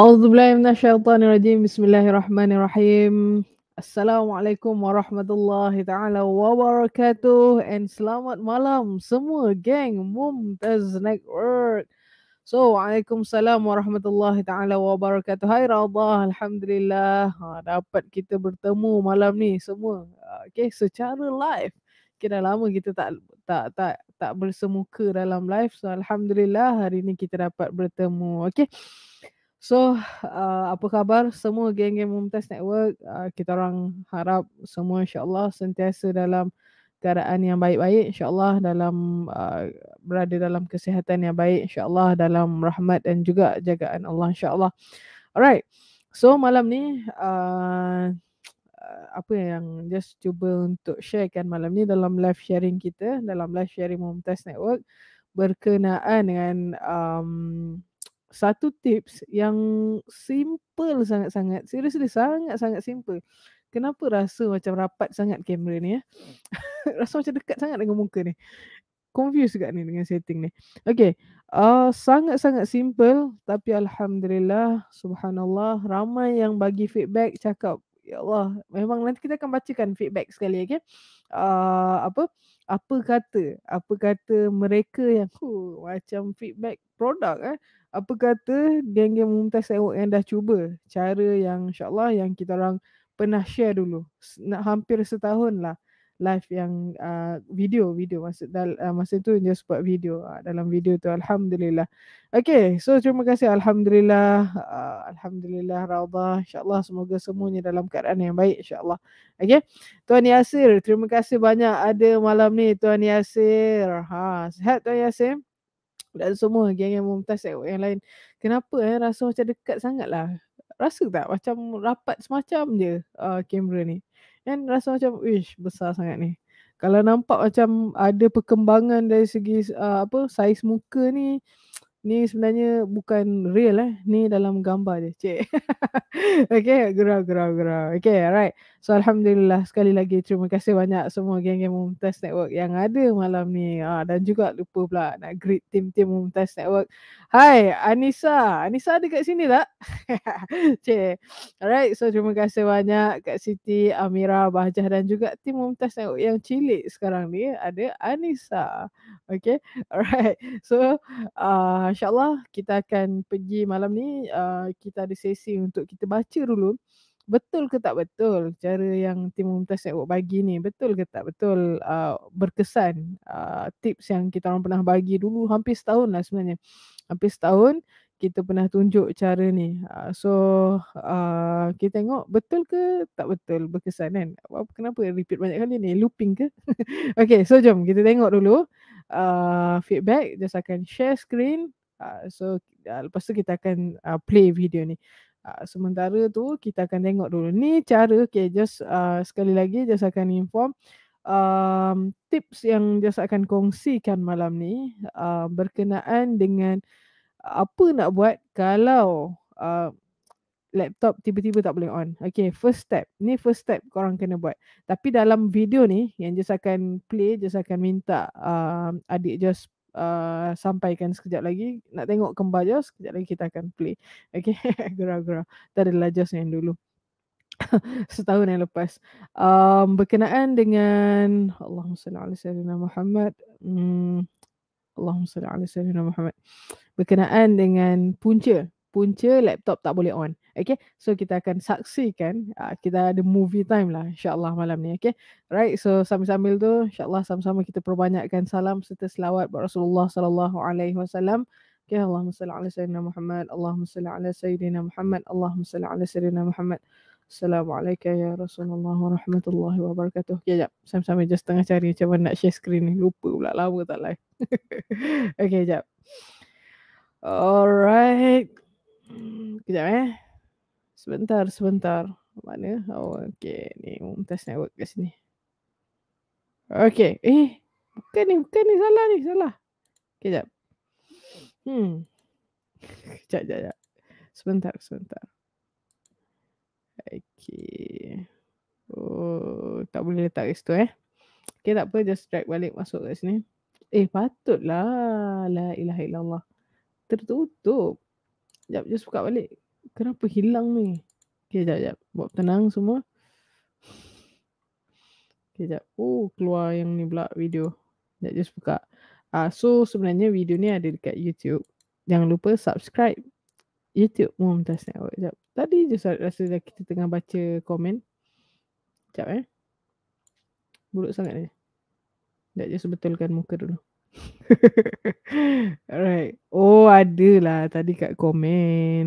A'udzu billahi minasyaitonir rajim. Bismillahirrahmanirrahim. Assalamualaikum warahmatullahi taala wabarakatuh and selamat malam semua geng Mumtaz Network. So, Waalaikumsalam warahmatullahi taala wabarakatuh. Hai Radha, alhamdulillah. Ha, dapat kita bertemu malam ni semua. Okay, secara live. Kita okay, lama kita tak tak tak tak bersemuka dalam live. So, alhamdulillah hari ni kita dapat bertemu. Okay. So, uh, apa khabar semua geng-geng Mumtaz Network? Uh, kita orang harap semua insyaAllah sentiasa dalam keadaan yang baik-baik. InsyaAllah dalam uh, berada dalam kesihatan yang baik. InsyaAllah dalam rahmat dan juga jagaan Allah insyaAllah. Alright. So, malam ni... Uh, apa yang just cuba untuk sharekan malam ni dalam live sharing kita dalam live sharing Mumtaz Network berkenaan dengan um, satu tips yang simple sangat-sangat. serius Seriously sangat-sangat simple. Kenapa rasa macam rapat sangat kamera ni ya? rasa macam dekat sangat dengan muka ni. Confuse juga ni dengan setting ni. Okay. Uh, sangat-sangat simple. Tapi Alhamdulillah. Subhanallah. Ramai yang bagi feedback cakap. Ya Allah. Memang nanti kita akan bacakan feedback sekali. Okay. Uh, apa? apa kata apa kata mereka yang huh, oh, macam feedback produk eh apa kata geng-geng mumtaz network yang dah cuba cara yang insyaallah yang kita orang pernah share dulu nak hampir setahun lah live yang uh, video video masa dal, uh, masa tu dia buat video uh, dalam video tu alhamdulillah. Okay so terima kasih alhamdulillah uh, alhamdulillah raudah insyaallah semoga semuanya dalam keadaan yang baik insyaallah. Okay Tuan Yasir terima kasih banyak ada malam ni Tuan Yasir. Ha sihat Tuan Yasir dan semua geng yang mumtaz eh, yang lain. Kenapa eh rasa macam dekat sangatlah. Rasa tak macam rapat semacam je uh, kamera ni kan rasa macam wish besar sangat ni kalau nampak macam ada perkembangan dari segi uh, apa saiz muka ni ni sebenarnya bukan real eh ni dalam gambar je cik okey gerak gerak gerak Okay, alright So Alhamdulillah sekali lagi terima kasih banyak semua geng-geng Mumtaz Network yang ada malam ni. Ha, dan juga lupa pula nak greet tim-tim Mumtaz Network. Hai Anissa. Anissa ada kat sini tak? Alright so terima kasih banyak kat Siti, Amira, Bahjah dan juga tim Mumtaz Network yang cilik sekarang ni ada Anissa. Okay. Alright. So uh, insyaAllah kita akan pergi malam ni. Uh, kita ada sesi untuk kita baca dulu betul ke tak betul cara yang tim Mumtaz Network bagi ni betul ke tak betul uh, berkesan uh, tips yang kita orang pernah bagi dulu hampir setahun lah sebenarnya hampir setahun kita pernah tunjuk cara ni uh, so uh, kita tengok betul ke tak betul berkesan kan apa kenapa repeat banyak kali ni looping ke Okay so jom kita tengok dulu uh, feedback just akan share screen uh, so uh, lepas tu kita akan uh, play video ni Uh, sementara tu kita akan tengok dulu ni cara okay just uh, sekali lagi just akan inform um, tips yang just akan kongsikan malam ni uh, berkenaan dengan apa nak buat kalau uh, laptop tiba-tiba tak boleh on. Okay first step ni first step korang kena buat tapi dalam video ni yang just akan play just akan minta uh, adik just Uh, sampaikan sekejap lagi. Nak tengok kembar jos, sekejap lagi kita akan play. Okay, gerak-gerak. Tak adalah jos yang dulu. Setahun yang lepas. Um, berkenaan dengan Allahumma salli ala sayyidina Muhammad. Hmm. Allahumma salli ala sayyidina Muhammad. Berkenaan dengan punca. Punca laptop tak boleh on. Okay, so kita akan saksikan uh, kita ada movie time lah insyaAllah malam ni. Okay, right. So sambil-sambil tu insyaAllah sama-sama kita perbanyakkan salam serta selawat buat Rasulullah sallallahu alaihi wasallam. Okay, Allahumma salli ala sayyidina Muhammad, Allahumma salli ala sayyidina Muhammad, Allahumma salli ala sayyidina Muhammad. Assalamualaikum ya Rasulullah wa rahmatullahi wa barakatuh. Okay, jap. Sambil-sambil just tengah cari macam mana nak share screen ni. Lupa pula lama tak live. okay, jap. Alright. Hmm, kejap eh. Sebentar, sebentar. Mana? Oh, okay. Ni, test network kat sini. Okay. Eh, bukan ni, bukan ni. Salah ni, salah. Kejap. Hmm. Kejap, kejap, kejap. Sebentar, sebentar. Okay. Oh, tak boleh letak kat situ eh. Okay, tak apa. Just drag balik masuk kat sini. Eh, patutlah. La ilaha illallah. Tertutup. Sekejap, just buka balik. Kenapa hilang ni? Okay, sekejap, sekejap. Buat tenang semua. Okay, sekejap. Oh, keluar yang ni pula video. Sekejap, just buka. Ah, uh, so, sebenarnya video ni ada dekat YouTube. Jangan lupa subscribe YouTube Mumtaz Network. Sekejap. Tadi just rasa dah kita tengah baca komen. Sekejap eh. Buruk sangat ni. Sekejap, just betulkan muka dulu. Alright. Oh, ada lah tadi kat komen.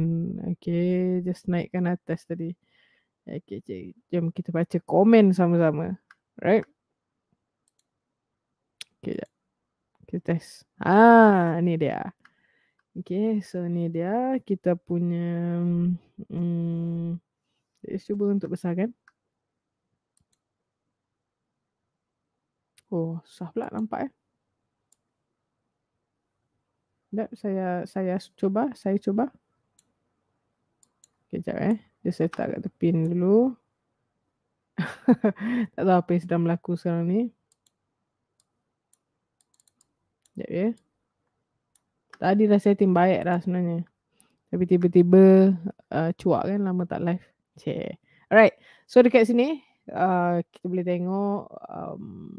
Okay, just naikkan atas tadi. Okay, jay. jom kita baca komen sama-sama. Right? Okay, jap. Kita test. Ah, ni dia. Okay, so ni dia. Kita punya... Hmm, jadi cuba untuk besarkan. Oh, susah pula nampak eh. Sekejap, saya saya cuba, saya cuba. Kejap eh. Dia saya letak kat tepi ni dulu. tak tahu apa yang sedang berlaku sekarang ni. Sekejap ya. Eh. Tadi dah setting baik dah sebenarnya. Tapi tiba-tiba uh, cuak kan lama tak live. Cik. Alright. So dekat sini uh, kita boleh tengok um,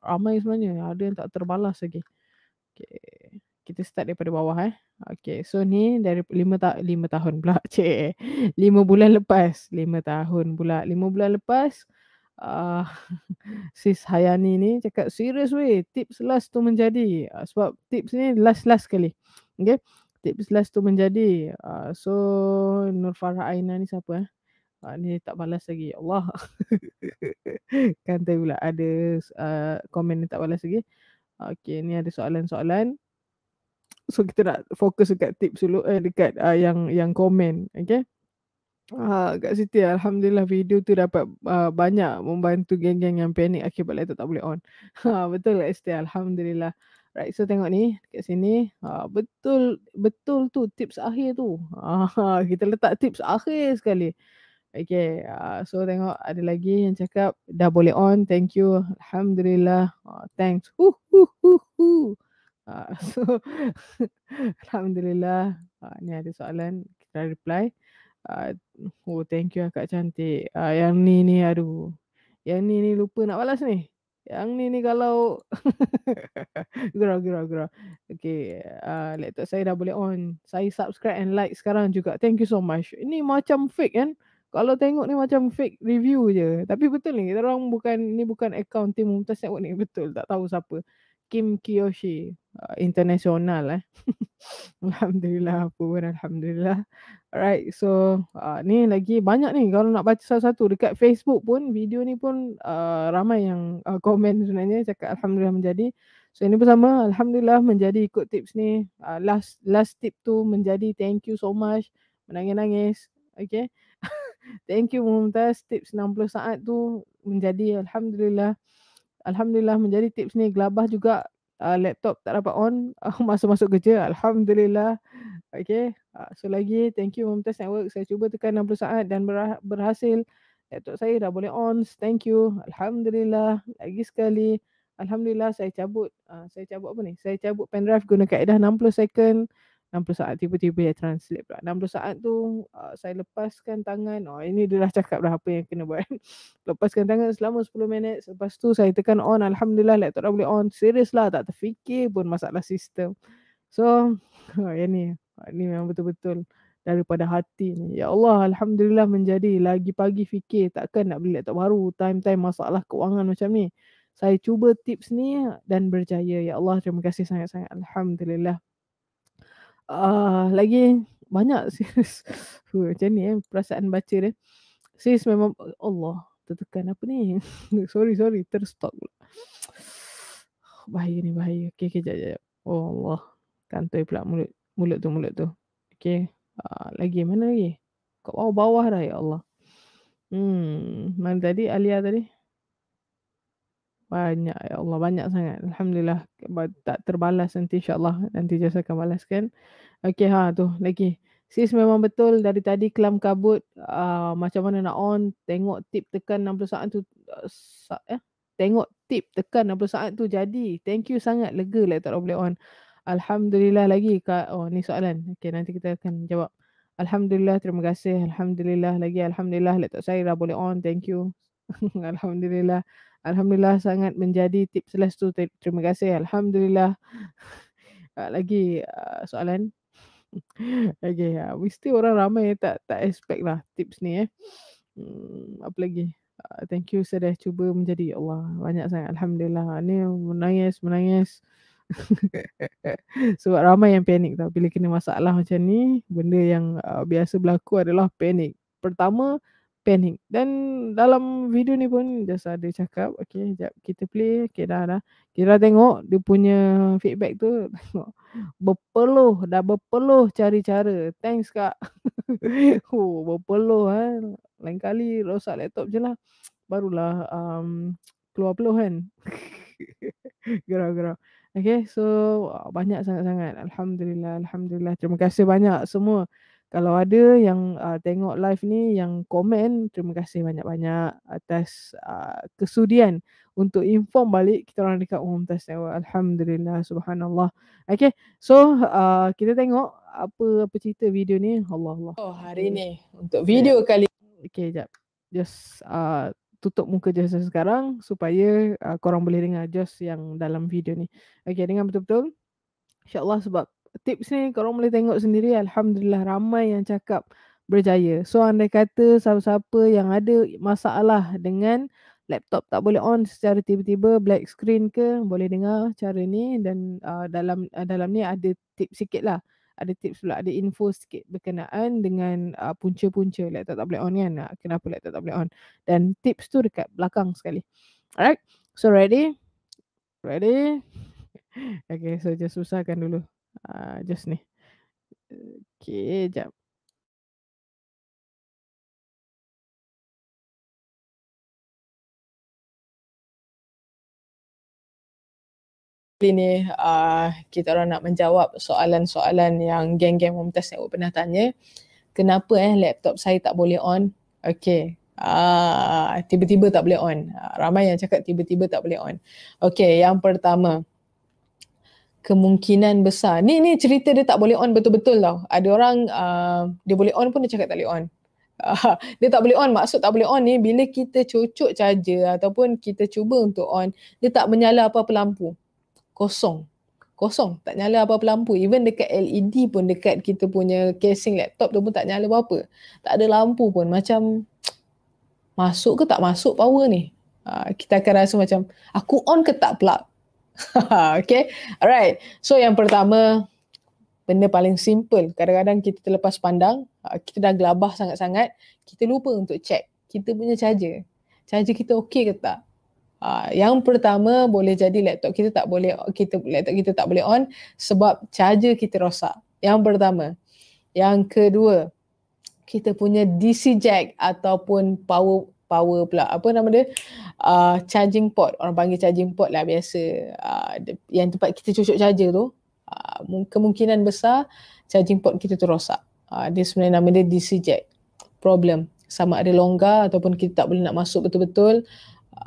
ramai sebenarnya. Ada yang tak terbalas lagi. Okay kita start daripada bawah eh. Okay, so ni dari lima, ta- lima tahun pula. Cik, lima bulan lepas. Lima tahun pula. Lima bulan lepas, uh, sis Hayani ni cakap, serious way. tips last tu menjadi. Uh, sebab tips ni last-last kali. Okay, tips last tu menjadi. Uh, so, Nur Farah Aina ni siapa eh? Uh, ni tak balas lagi. Ya Allah. kan tadi pula ada uh, komen ni tak balas lagi. Okay, ni ada soalan-soalan. So kita nak fokus dekat tips dulu eh, dekat uh, yang yang komen. Okay. Ha, uh, kat situ Alhamdulillah video tu dapat uh, banyak membantu geng-geng yang panik akibat laptop tak boleh on. uh, betul kat Siti Alhamdulillah. Right, so tengok ni kat sini. uh, betul betul tu tips akhir tu. uh, kita letak tips akhir sekali. Okay, uh, so tengok ada lagi yang cakap dah boleh on. Thank you. Alhamdulillah. Uh, thanks. Uh, uh, uh, uh. Ah, so Alhamdulillah uh, Ni ada soalan Kita reply uh, Oh thank you Kak cantik uh, Yang ni ni aduh Yang ni ni lupa nak balas ni Yang ni ni kalau Gerak gerak gerak Okay uh, Laptop saya dah boleh on Saya subscribe and like sekarang juga Thank you so much Ni macam fake kan kalau tengok ni macam fake review je. Tapi betul ni. Kita orang bukan. Ni bukan account team Mumtaz Network ni. Betul. Tak tahu siapa. Kim Kiyoshi uh, internasional, eh. Alhamdulillah apa pun Alhamdulillah. Alright so uh, ni lagi banyak ni kalau nak baca satu-satu dekat Facebook pun video ni pun uh, ramai yang uh, komen sebenarnya cakap Alhamdulillah menjadi. So ini bersama Alhamdulillah menjadi ikut tips ni. Uh, last last tip tu menjadi thank you so much. Menangis-nangis. Okay. thank you Mumtaz tips 60 saat tu menjadi Alhamdulillah. Alhamdulillah menjadi tips ni gelabah juga uh, laptop tak dapat on uh, masuk-masuk kerja alhamdulillah okey uh, so lagi thank you Mumtaz network saya cuba tekan 60 saat dan berah- berhasil laptop saya dah boleh on thank you alhamdulillah lagi sekali alhamdulillah saya cabut uh, saya cabut apa ni saya cabut pendrive guna kaedah 60 second 60 saat tiba-tiba dia translate pula. 60 saat tu uh, saya lepaskan tangan. Oh ini dia dah cakap dah apa yang kena buat. lepaskan tangan selama 10 minit. Lepas tu saya tekan on. Alhamdulillah laptop dah boleh on. Serius lah tak terfikir pun masalah sistem. So oh, yang ni. Oh, ini memang betul-betul daripada hati ni. Ya Allah Alhamdulillah menjadi lagi pagi fikir takkan nak beli laptop baru. Time-time masalah kewangan macam ni. Saya cuba tips ni dan berjaya. Ya Allah terima kasih sangat-sangat. Alhamdulillah. Uh, lagi banyak sis. Huh, macam ni eh, perasaan baca dia. Sis memang Allah tertekan apa ni. sorry, sorry. Terstop. Bahaya ni, bahaya. Okay, okay, jap, jap. Oh Allah. Kantoi pula mulut. Mulut tu, mulut tu. Okay. Uh, ah, lagi, mana lagi? Kau bawah-bawah dah ya Allah. Hmm, mana tadi Alia tadi? banyak ya Allah banyak sangat alhamdulillah tak terbalas nanti Insya Allah nanti jasa akan balaskan okey ha tu lagi sis memang betul dari tadi kelam kabut uh, macam mana nak on tengok tip tekan 60 saat tu ya uh, eh? tengok tip tekan 60 saat tu jadi thank you sangat lega lah tak boleh on alhamdulillah lagi kak oh ni soalan okey nanti kita akan jawab alhamdulillah terima kasih alhamdulillah lagi alhamdulillah laptop saya dah boleh on thank you alhamdulillah Alhamdulillah sangat menjadi tips selesai tu. Terima kasih. Alhamdulillah. Uh, lagi uh, soalan. okay. Uh, mesti orang ramai tak tak expect lah tips ni eh. Hmm, apa lagi? Uh, thank you saya dah cuba menjadi. Ya Allah banyak sangat. Alhamdulillah. Ni menangis, menangis. Sebab ramai yang panik tau. Bila kena masalah macam ni. Benda yang uh, biasa berlaku adalah panik. Pertama, panic. Dan dalam video ni pun just ada cakap. Okay, sekejap kita play. Okay, dah dah. Kita tengok dia punya feedback tu. Tengok. Berpeluh. Dah berpeluh cari cara. Thanks kak. oh, berpeluh kan. Ha? Lain kali rosak laptop je lah. Barulah um, keluar peluh kan. Gerak-gerak. Okay, so banyak sangat-sangat. Alhamdulillah, Alhamdulillah. Terima kasih banyak semua kalau ada yang uh, tengok live ni yang komen terima kasih banyak-banyak atas uh, kesudian untuk inform balik kita orang dekat umum tasawuf alhamdulillah subhanallah Okay, so uh, kita tengok apa apa cerita video ni Allah Allah oh hari ni untuk video yeah. kali Okay, jap just uh, tutup muka just sekarang supaya uh, korang boleh dengar just yang dalam video ni Okay, dengan betul-betul insyaallah sebab tips ni kalau boleh tengok sendiri Alhamdulillah ramai yang cakap berjaya So anda kata siapa-siapa yang ada masalah dengan laptop tak boleh on secara tiba-tiba black screen ke Boleh dengar cara ni dan uh, dalam uh, dalam ni ada tips sikit lah ada tips pula, ada info sikit berkenaan dengan uh, punca-punca laptop tak boleh on kan Kenapa laptop tak boleh on Dan tips tu dekat belakang sekali Alright, so ready? Ready? Okay, so just susahkan dulu Ah, just ni. Okay, jap. Kali ni uh, kita orang nak menjawab soalan-soalan yang geng-geng Mumtaz yang pernah tanya. Kenapa eh laptop saya tak boleh on? Okay. Uh, ah, tiba-tiba tak boleh on. Uh, ramai yang cakap tiba-tiba tak boleh on. Okay, yang pertama kemungkinan besar. Ni ni cerita dia tak boleh on betul-betul tau. Ada orang uh, dia boleh on pun dia cakap tak boleh on. Uh, dia tak boleh on maksud tak boleh on ni bila kita cucuk charger ataupun kita cuba untuk on dia tak menyala apa-apa lampu. Kosong. Kosong. Tak nyala apa-apa lampu. Even dekat LED pun dekat kita punya casing laptop tu pun tak nyala apa-apa. Tak ada lampu pun. Macam masuk ke tak masuk power ni. Uh, kita akan rasa macam aku on ke tak plug. okay, alright. So yang pertama, benda paling simple. Kadang-kadang kita terlepas pandang, ah, kita dah gelabah sangat-sangat, kita lupa untuk check kita punya charger. Charger kita okay ke tak? Uh, yang pertama boleh jadi laptop kita tak boleh kita laptop kita tak boleh on sebab charger kita rosak. Yang pertama. Yang kedua, kita punya DC jack ataupun power power pula apa nama dia uh, charging port orang panggil charging port lah biasa uh, yang tempat kita cucuk charger tu uh, kemungkinan besar charging port kita tu rosak uh, dia sebenarnya nama dia DC jack problem sama ada longgar ataupun kita tak boleh nak masuk betul-betul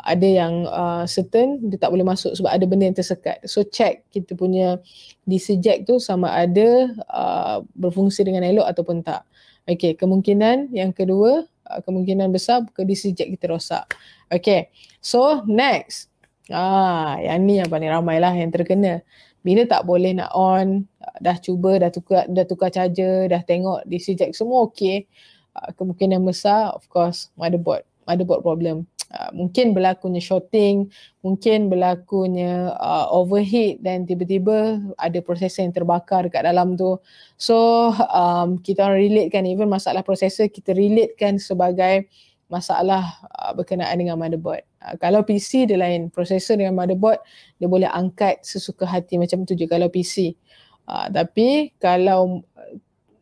ada yang uh, certain dia tak boleh masuk sebab ada benda yang tersekat. So check kita punya DC jack tu sama ada uh, berfungsi dengan elok ataupun tak. okey kemungkinan yang kedua Uh, kemungkinan besar buka DC jack kita rosak. Okay, so next. Ah, yang ni yang paling ramai lah yang terkena. Bila tak boleh nak on, uh, dah cuba, dah tukar, dah tukar charger, dah tengok DC jack semua okay. Uh, kemungkinan besar, of course, motherboard. Motherboard problem. Ah, mungkin berlakunya shorting, mungkin berlakunya uh, overheat dan tiba-tiba ada prosesor yang terbakar dekat dalam tu. So um, kita orang relate kan even masalah prosesor kita relate kan sebagai masalah uh, berkenaan dengan motherboard. Uh, kalau PC dia lain, prosesor dengan motherboard dia boleh angkat sesuka hati macam tu je kalau PC. Uh, tapi kalau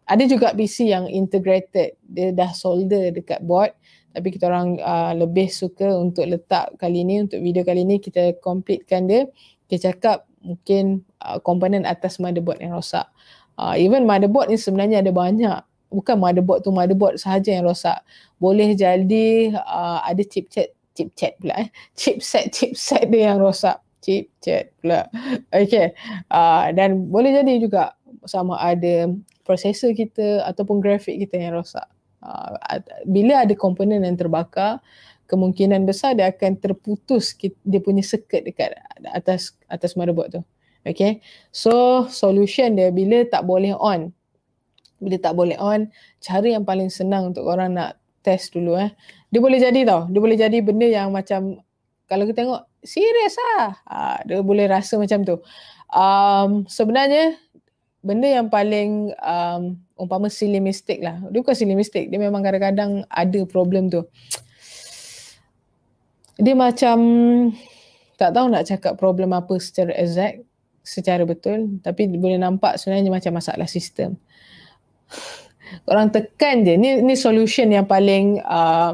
ada juga PC yang integrated, dia dah solder dekat board tapi kita orang uh, lebih suka untuk letak kali ni untuk video kali ni kita completekan dia kita cakap mungkin uh, komponen atas motherboard yang rosak uh, even motherboard ni sebenarnya ada banyak bukan motherboard tu motherboard sahaja yang rosak boleh jadi uh, ada chipset chipset pula eh chipset chipset dia yang rosak chipset pula Okay, uh, dan boleh jadi juga sama ada prosesor kita ataupun grafik kita yang rosak Ah, bila ada komponen yang terbakar kemungkinan besar dia akan terputus dia punya circuit dekat atas atas motherboard tu okay so solution dia bila tak boleh on bila tak boleh on cara yang paling senang untuk orang nak test dulu eh dia boleh jadi tau dia boleh jadi benda yang macam kalau kita tengok serius lah. ah ha, dia boleh rasa macam tu um, sebenarnya benda yang paling um, umpama silly mistake lah. Dia bukan silly mistake. Dia memang kadang-kadang ada problem tu. Dia macam tak tahu nak cakap problem apa secara exact secara betul tapi boleh nampak sebenarnya macam masalah sistem. orang tekan je. Ni, ni solution yang paling uh,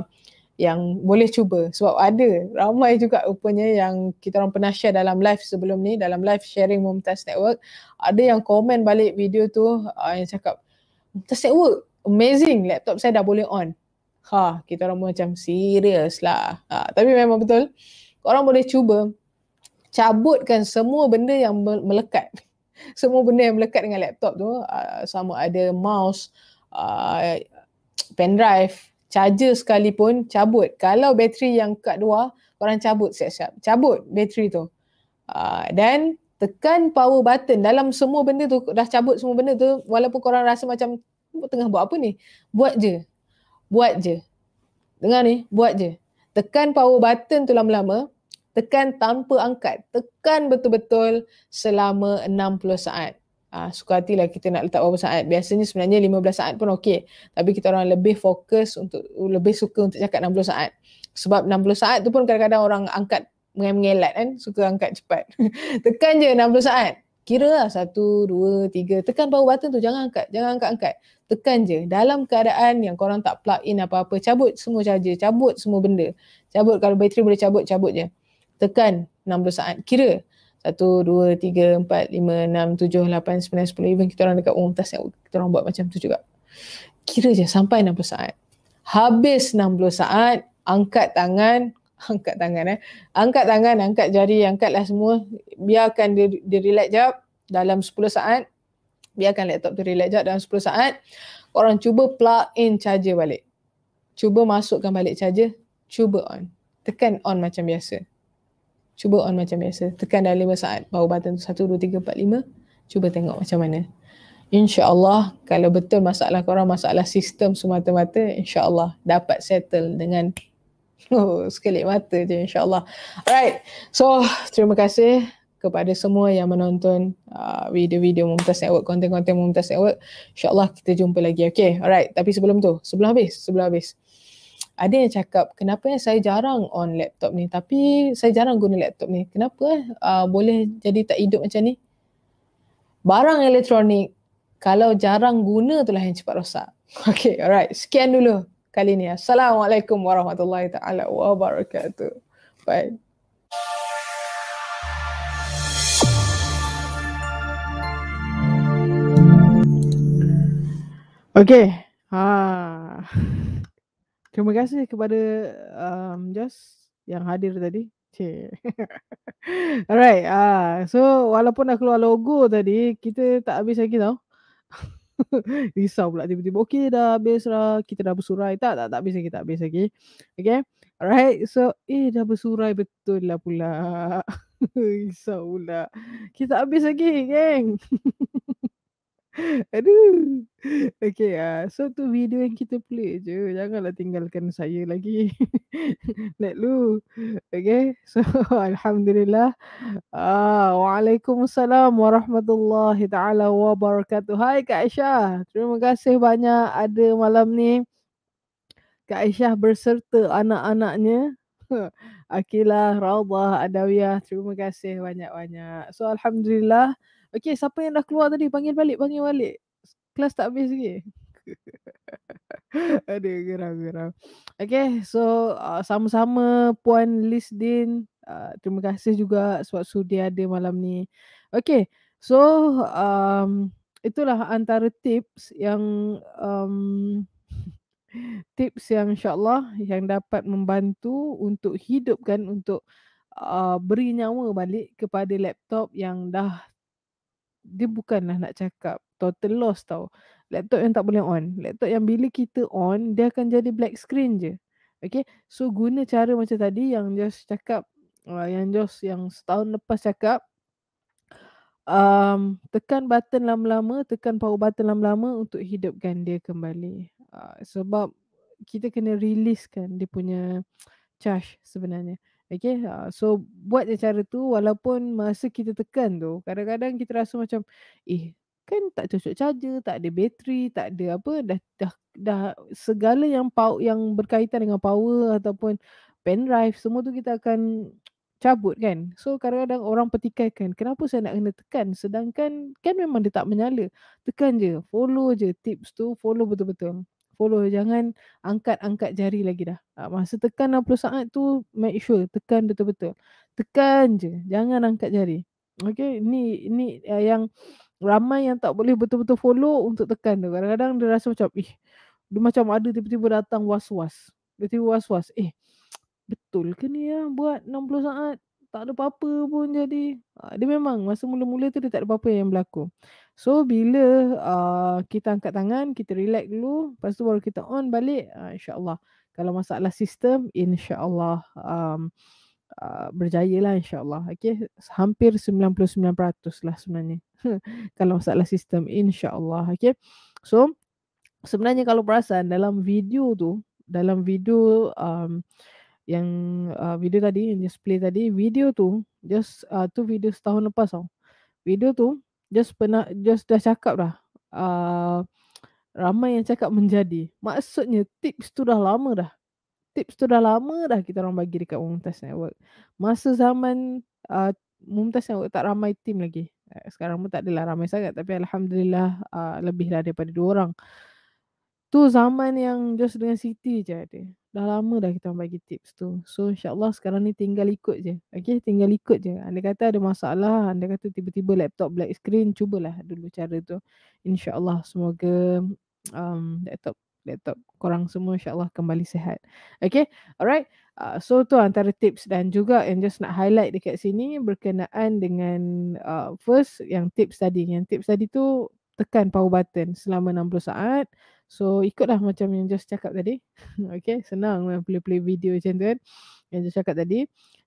yang boleh cuba sebab ada ramai juga rupanya yang kita orang pernah share dalam live sebelum ni dalam live sharing Mumtaz Network ada yang komen balik video tu uh, yang cakap Mumtaz Network amazing laptop saya dah boleh on ha kita orang macam serius lah ha, tapi memang betul korang boleh cuba cabutkan semua benda yang melekat semua benda yang melekat dengan laptop tu uh, sama ada mouse uh, pen drive charger sekalipun cabut. Kalau bateri yang kat luar, korang cabut siap-siap. Cabut bateri tu. Ah, dan uh, tekan power button dalam semua benda tu, dah cabut semua benda tu, walaupun korang rasa macam tengah buat apa ni, buat je. Buat je. Dengar ni, buat je. Tekan power button tu lama-lama, tekan tanpa angkat, tekan betul-betul selama 60 saat uh, suka lah kita nak letak berapa saat. Biasanya sebenarnya 15 saat pun okey. Tapi kita orang lebih fokus untuk lebih suka untuk cakap 60 saat. Sebab 60 saat tu pun kadang-kadang orang angkat mengelat kan, suka angkat cepat. Tekan je 60 saat. Kira lah satu, dua, tiga. Tekan power button tu. Jangan angkat. Jangan angkat-angkat. Tekan je. Dalam keadaan yang korang tak plug in apa-apa, cabut semua charger. Cabut semua benda. Cabut kalau bateri boleh cabut, cabut je. Tekan 60 saat. Kira satu, dua, tiga, empat, lima, enam, tujuh, lapan, sembilan, sepuluh. Even kita orang dekat Umtas yang kita orang buat macam tu juga. Kira je sampai 60 saat. Habis 60 saat, angkat tangan, angkat tangan eh. Angkat tangan, angkat jari, angkatlah semua. Biarkan dia, dia relax jap dalam 10 saat. Biarkan laptop tu relax jap dalam 10 saat. Orang cuba plug in charger balik. Cuba masukkan balik charger, cuba on. Tekan on macam biasa cuba on macam biasa. Tekan dalam 5 saat power button tu 1 2 3 4 5. Cuba tengok macam mana. Insya-Allah kalau betul masalah korang masalah sistem semata-mata insya-Allah dapat settle dengan oh, sekelip mata je insya-Allah. Alright. So, terima kasih kepada semua yang menonton uh, video-video Mumtaz Network, konten-konten Mumtaz Network. InsyaAllah kita jumpa lagi. Okay, alright. Tapi sebelum tu, sebelum habis, sebelum habis ada yang cakap kenapa eh, saya jarang on laptop ni tapi saya jarang guna laptop ni kenapa eh, uh, boleh jadi tak hidup macam ni barang elektronik kalau jarang guna itulah yang cepat rosak okey alright sekian dulu kali ni assalamualaikum warahmatullahi taala wabarakatuh bye Okay. Ah. Terima kasih kepada um, Jos yang hadir tadi. Alright. Uh, so walaupun dah keluar logo tadi, kita tak habis lagi tau. Risau pula tiba-tiba. Okay dah habis lah. Kita dah bersurai. Tak, tak, tak habis lagi. Tak habis lagi. Okay. Alright. So eh dah bersurai betul lah pula. Risau pula. Kita habis lagi geng. Aduh. Okay, uh, so tu video yang kita play je. Janganlah tinggalkan saya lagi. Let lu. Okay, so Alhamdulillah. Uh, Waalaikumsalam warahmatullahi ta'ala wabarakatuh. Hai Kak Aisyah. Terima kasih banyak ada malam ni. Kak Aisyah berserta anak-anaknya. Akilah, Rawdah, Adawiyah. Terima kasih banyak-banyak. So Alhamdulillah. Okay siapa yang dah keluar tadi Panggil balik Panggil balik Kelas tak habis lagi Aduh geram-geram Okay so uh, Sama-sama Puan Liz Din uh, Terima kasih juga Sebab sudi ada malam ni Okay So um, Itulah antara tips Yang um, Tips yang insyaAllah Yang dapat membantu Untuk hidupkan Untuk uh, Beri nyawa balik Kepada laptop Yang dah dia bukanlah nak cakap total loss tau. Laptop yang tak boleh on. Laptop yang bila kita on, dia akan jadi black screen je. Okay. So, guna cara macam tadi yang Josh cakap, uh, yang Josh yang setahun lepas cakap, um, tekan button lama-lama, tekan power button lama-lama untuk hidupkan dia kembali. Uh, sebab kita kena releasekan dia punya charge sebenarnya. Okay, uh, so buat cara tu walaupun masa kita tekan tu, kadang-kadang kita rasa macam eh kan tak cocok charger, tak ada bateri, tak ada apa, dah dah, dah segala yang power, yang berkaitan dengan power ataupun pen drive semua tu kita akan cabut kan. So kadang-kadang orang petikaikan kenapa saya nak kena tekan sedangkan kan memang dia tak menyala. Tekan je, follow je tips tu, follow betul-betul. Follow jangan angkat-angkat jari lagi dah. Ha, masa tekan 60 saat tu make sure tekan betul-betul. Tekan je, jangan angkat jari. Okay ni ni uh, yang ramai yang tak boleh betul-betul follow untuk tekan tu. Kadang-kadang dia rasa macam ih, dia macam ada tiba-tiba datang was-was. Tiba-tiba was-was. Eh, betul ke ni ya buat 60 saat? tak ada apa-apa pun jadi. Uh, dia memang masa mula-mula tu dia tak ada apa-apa yang berlaku. So bila uh, kita angkat tangan, kita relax dulu, lepas tu baru kita on balik, uh, insya-Allah. Kalau masalah sistem, insya-Allah um, Uh, berjaya lah insyaAllah okay? Hampir 99% lah sebenarnya Kalau masalah sistem insyaAllah okay? So sebenarnya kalau perasan dalam video tu Dalam video um, yang uh, video tadi yang display tadi video tu just uh, tu video setahun lepas tau. Video tu just pernah just dah cakap dah. Uh, ramai yang cakap menjadi. Maksudnya tips tu dah lama dah. Tips tu dah lama dah kita orang bagi dekat Mumtaz Network. Masa zaman uh, Mumtaz Network tak ramai tim lagi. Eh, sekarang pun tak adalah ramai sangat tapi Alhamdulillah uh, lebih lah daripada dua orang. Tu zaman yang just dengan Siti je dah lama dah kita bagi tips tu. So insyaAllah sekarang ni tinggal ikut je. Okay, tinggal ikut je. Anda kata ada masalah, anda kata tiba-tiba laptop black screen, cubalah dulu cara tu. InsyaAllah semoga um, laptop laptop korang semua insyaAllah kembali sehat. Okay, alright. Uh, so tu antara tips dan juga yang just nak highlight dekat sini berkenaan dengan uh, first yang tips tadi. Yang tips tadi tu tekan power button selama 60 saat. So ikutlah macam yang Josh cakap tadi. okay senang lah play-play video macam tu kan. Yang Josh cakap tadi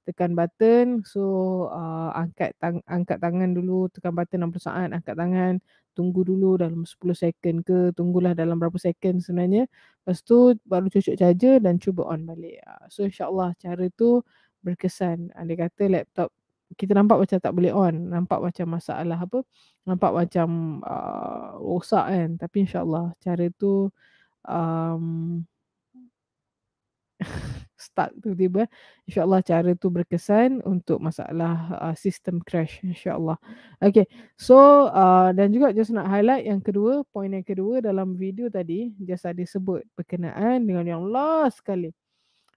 tekan button. So uh, angkat tang- angkat tangan dulu tekan button 60 saat angkat tangan. Tunggu dulu dalam 10 second ke tunggulah dalam berapa second sebenarnya. Lepas tu baru cucuk charger dan cuba on balik. Uh, so insyaAllah cara tu berkesan. Anda ah, kata laptop kita nampak macam tak boleh on nampak macam masalah apa nampak macam uh, rosak kan tapi insyaallah cara tu um, start tu tiba insyaallah cara tu berkesan untuk masalah uh, sistem crash insyaallah Okay, so uh, dan juga just nak highlight yang kedua poin yang kedua dalam video tadi just ada sebut berkenaan dengan yang last sekali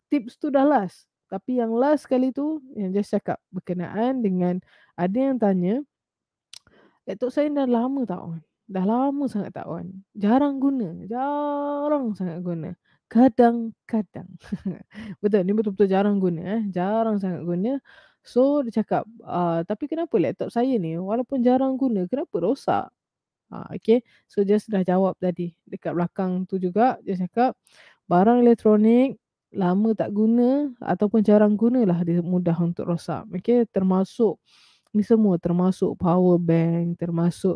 tips tu dah last tapi yang last sekali tu yang just cakap berkenaan dengan ada yang tanya laptop saya dah lama tak on. Dah lama sangat tak on. Jarang guna. Jarang sangat guna. Kadang-kadang. betul. Ni betul-betul jarang guna. Eh. Jarang sangat guna. So dia cakap, uh, tapi kenapa laptop saya ni walaupun jarang guna, kenapa rosak? Uh, okay. So just dah jawab tadi. Dekat belakang tu juga dia cakap, barang elektronik lama tak guna ataupun jarang gunalah dia mudah untuk rosak. Okey, termasuk ni semua termasuk power bank, termasuk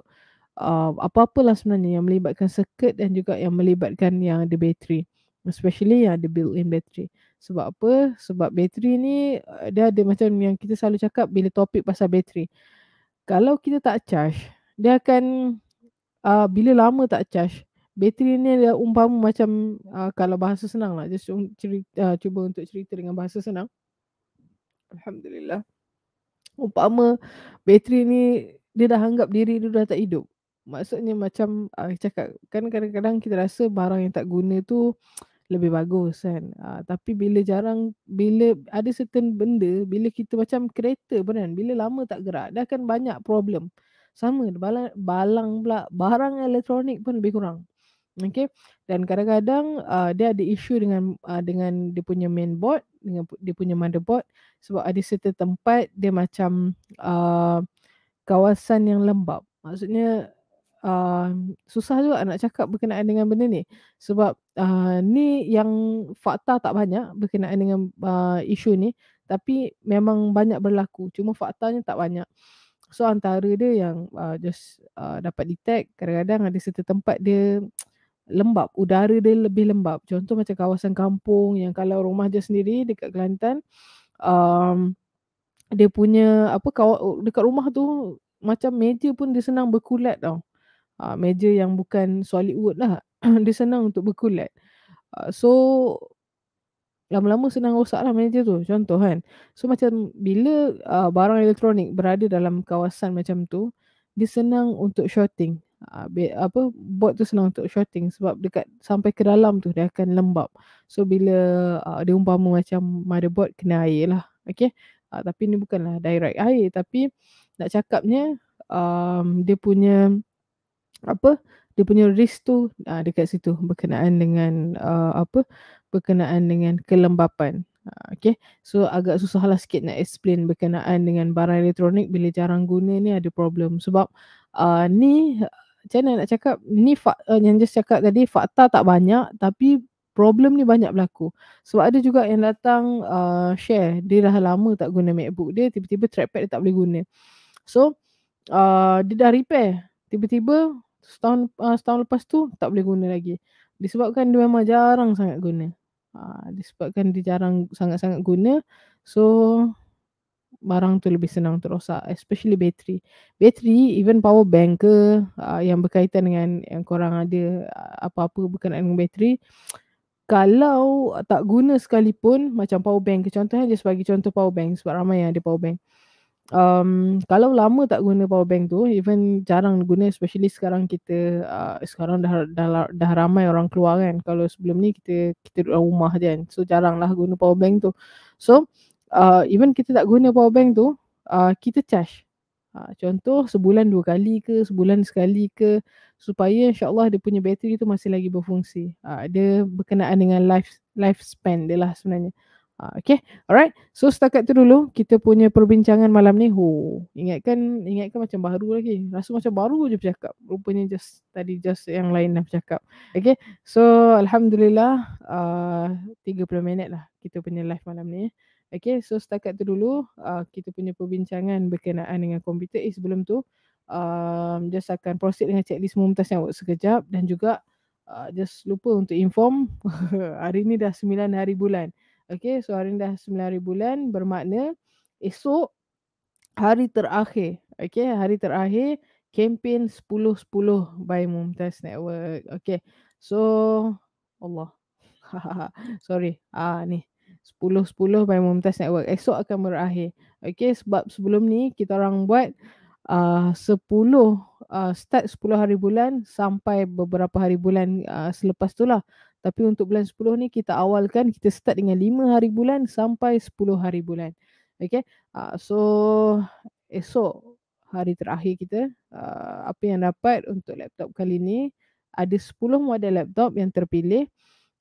uh, apa-apalah sebenarnya yang melibatkan circuit dan juga yang melibatkan yang ada bateri. Especially yang ada built-in battery. Sebab apa? Sebab bateri ni uh, dia ada macam yang kita selalu cakap bila topik pasal bateri. Kalau kita tak charge, dia akan uh, bila lama tak charge, Bateri ni adalah umpama macam uh, kalau bahasa senang lah. Just um, cerita, uh, cuba untuk cerita dengan bahasa senang. Alhamdulillah. Umpama bateri ni dia dah anggap diri dia dah tak hidup. Maksudnya macam uh, cakap kan kadang-kadang kita rasa barang yang tak guna tu lebih bagus kan. Uh, tapi bila jarang, bila ada certain benda, bila kita macam kereta pun kan, bila lama tak gerak, dah kan banyak problem. Sama, balang, balang pula, barang elektronik pun lebih kurang. Okay. Dan kadang-kadang uh, dia ada isu dengan uh, dengan dia punya main board, dengan dia punya motherboard sebab ada serta tempat dia macam uh, kawasan yang lembab. Maksudnya uh, susah juga nak cakap berkenaan dengan benda ni sebab uh, ni yang fakta tak banyak berkenaan dengan uh, isu ni tapi memang banyak berlaku cuma faktanya tak banyak. So antara dia yang uh, just uh, dapat detect kadang-kadang ada serta tempat dia lembap. Udara dia lebih lembap. Contoh macam kawasan kampung yang kalau rumah dia sendiri dekat Kelantan, um, dia punya apa kawa, dekat rumah tu macam meja pun dia senang berkulat tau. Uh, meja yang bukan solid wood lah. dia senang untuk berkulat. Uh, so lama-lama senang rosak lah meja tu. Contoh kan. So macam bila uh, barang elektronik berada dalam kawasan macam tu, dia senang untuk shorting uh, apa bot tu senang untuk shorting sebab dekat sampai ke dalam tu dia akan lembap. So bila uh, dia umpama macam motherboard kena air lah. Okay. Uh, ah, tapi ni bukanlah direct air tapi nak cakapnya um, dia punya apa dia punya risk tu uh, dekat situ berkenaan dengan uh, apa berkenaan dengan kelembapan. Okay, so agak susahlah sikit nak explain berkenaan dengan barang elektronik bila jarang guna ni ada problem sebab uh, ni macam mana nak cakap ni fak, uh, eh, yang just cakap tadi fakta tak banyak tapi problem ni banyak berlaku sebab ada juga yang datang uh, share dia dah lama tak guna macbook dia tiba-tiba trackpad dia tak boleh guna so uh, dia dah repair tiba-tiba setahun, uh, setahun lepas tu tak boleh guna lagi disebabkan dia memang jarang sangat guna uh, disebabkan dia jarang sangat-sangat guna so barang tu lebih senang terosak especially bateri bateri even power bank ke uh, yang berkaitan dengan yang korang ada ah, apa-apa berkenaan dengan bateri kalau tak guna sekalipun macam power bank contohnya just bagi contoh power bank sebab ramai yang ada power bank um kalau lama tak guna power bank tu even jarang guna especially sekarang kita uh, sekarang dah, dah dah ramai orang keluar kan kalau sebelum ni kita kita duduk rumah je kan so jaranglah guna power bank tu so uh, even kita tak guna power bank tu, uh, kita charge. Uh, contoh sebulan dua kali ke, sebulan sekali ke supaya insyaAllah dia punya bateri tu masih lagi berfungsi. Uh, dia berkenaan dengan life lifespan dia lah sebenarnya. Uh, okay, alright. So setakat tu dulu kita punya perbincangan malam ni. Ho, ingatkan, ingatkan macam baru lagi. Rasa macam baru je bercakap. Rupanya just tadi just yang lain dah bercakap. Okay, so Alhamdulillah uh, 30 minit lah kita punya live malam ni. Okay, so setakat tu dulu uh, kita punya perbincangan berkenaan dengan komputer. Eh, sebelum tu, um, just akan proceed dengan checklist mumtaz yang awak sekejap dan juga uh, just lupa untuk inform hari ni dah 9 hari bulan. Okay, so hari ni dah 9 hari bulan bermakna esok hari terakhir. Okay, hari terakhir kempen 10-10 by Mumtaz Network. Okay, so Allah. Sorry, ah ni. 10-10 by Mumtaz Network. Esok akan berakhir. Okay, sebab sebelum ni kita orang buat uh, 10, uh, start 10 hari bulan sampai beberapa hari bulan uh, selepas tu lah. Tapi untuk bulan 10 ni kita awalkan, kita start dengan 5 hari bulan sampai 10 hari bulan. Okay, uh, so esok hari terakhir kita, uh, apa yang dapat untuk laptop kali ni, ada 10 model laptop yang terpilih.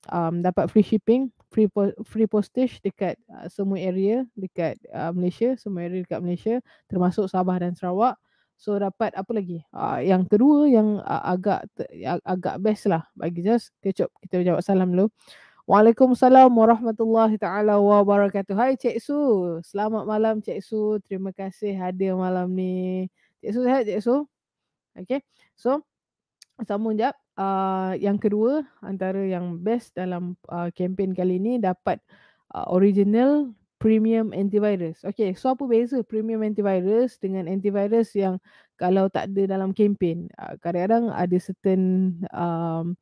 Um, dapat free shipping free free postage dekat uh, semua area dekat uh, Malaysia, semua area dekat Malaysia termasuk Sabah dan Sarawak. So dapat apa lagi? Uh, yang kedua yang uh, agak uh, agak best lah bagi Jas. Kecup kita jawab salam dulu. Waalaikumsalam warahmatullahi taala wabarakatuh. Hai Cik Su. Selamat malam Cik Su. Terima kasih hadir malam ni. Cik Su sehat Cik Su? Okay. So, uh, sama jap uh, yang kedua antara yang best dalam uh, kempen kali ini dapat uh, original premium antivirus. Okey, so apa beza premium antivirus dengan antivirus yang kalau tak ada dalam kempen? Uh, kadang-kadang ada certain um,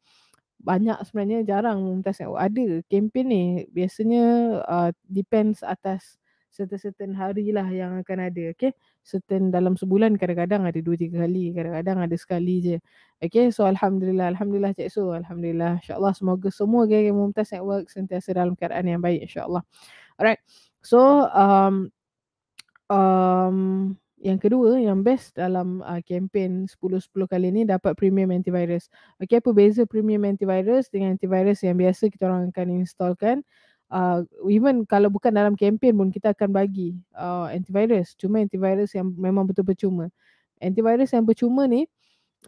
banyak sebenarnya jarang mumtaz ada kempen ni biasanya uh, depends atas certain-certain hari lah yang akan ada. Okay. Certain dalam sebulan kadang-kadang ada dua tiga kali. Kadang-kadang ada sekali je. Okay. So Alhamdulillah. Alhamdulillah Cik So. Alhamdulillah. InsyaAllah semoga semua geng-geng Mumtaz Network sentiasa dalam keadaan yang baik. InsyaAllah. Alright. So um, um, yang kedua yang best dalam uh, kempen 10-10 kali ni dapat premium antivirus. Okay apa beza premium antivirus dengan antivirus yang biasa kita orang akan installkan uh, even kalau bukan dalam kempen pun kita akan bagi uh, antivirus cuma antivirus yang memang betul percuma antivirus yang percuma ni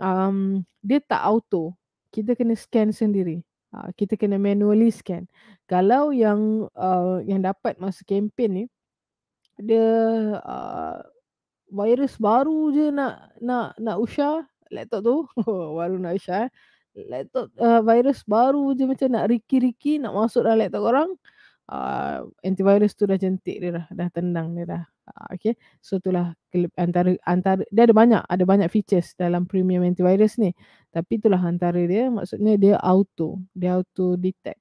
um, dia tak auto kita kena scan sendiri uh, kita kena manually scan kalau yang uh, yang dapat masa kempen ni dia uh, virus baru je nak nak nak usha laptop tu oh, baru nak usha eh laptop uh, virus baru je macam nak riki-riki nak masuk dalam laptop orang uh, antivirus tu dah jentik dia dah dah tendang dia dah uh, ah, okey so itulah antara antara dia ada banyak ada banyak features dalam premium antivirus ni tapi itulah antara dia maksudnya dia auto dia auto detect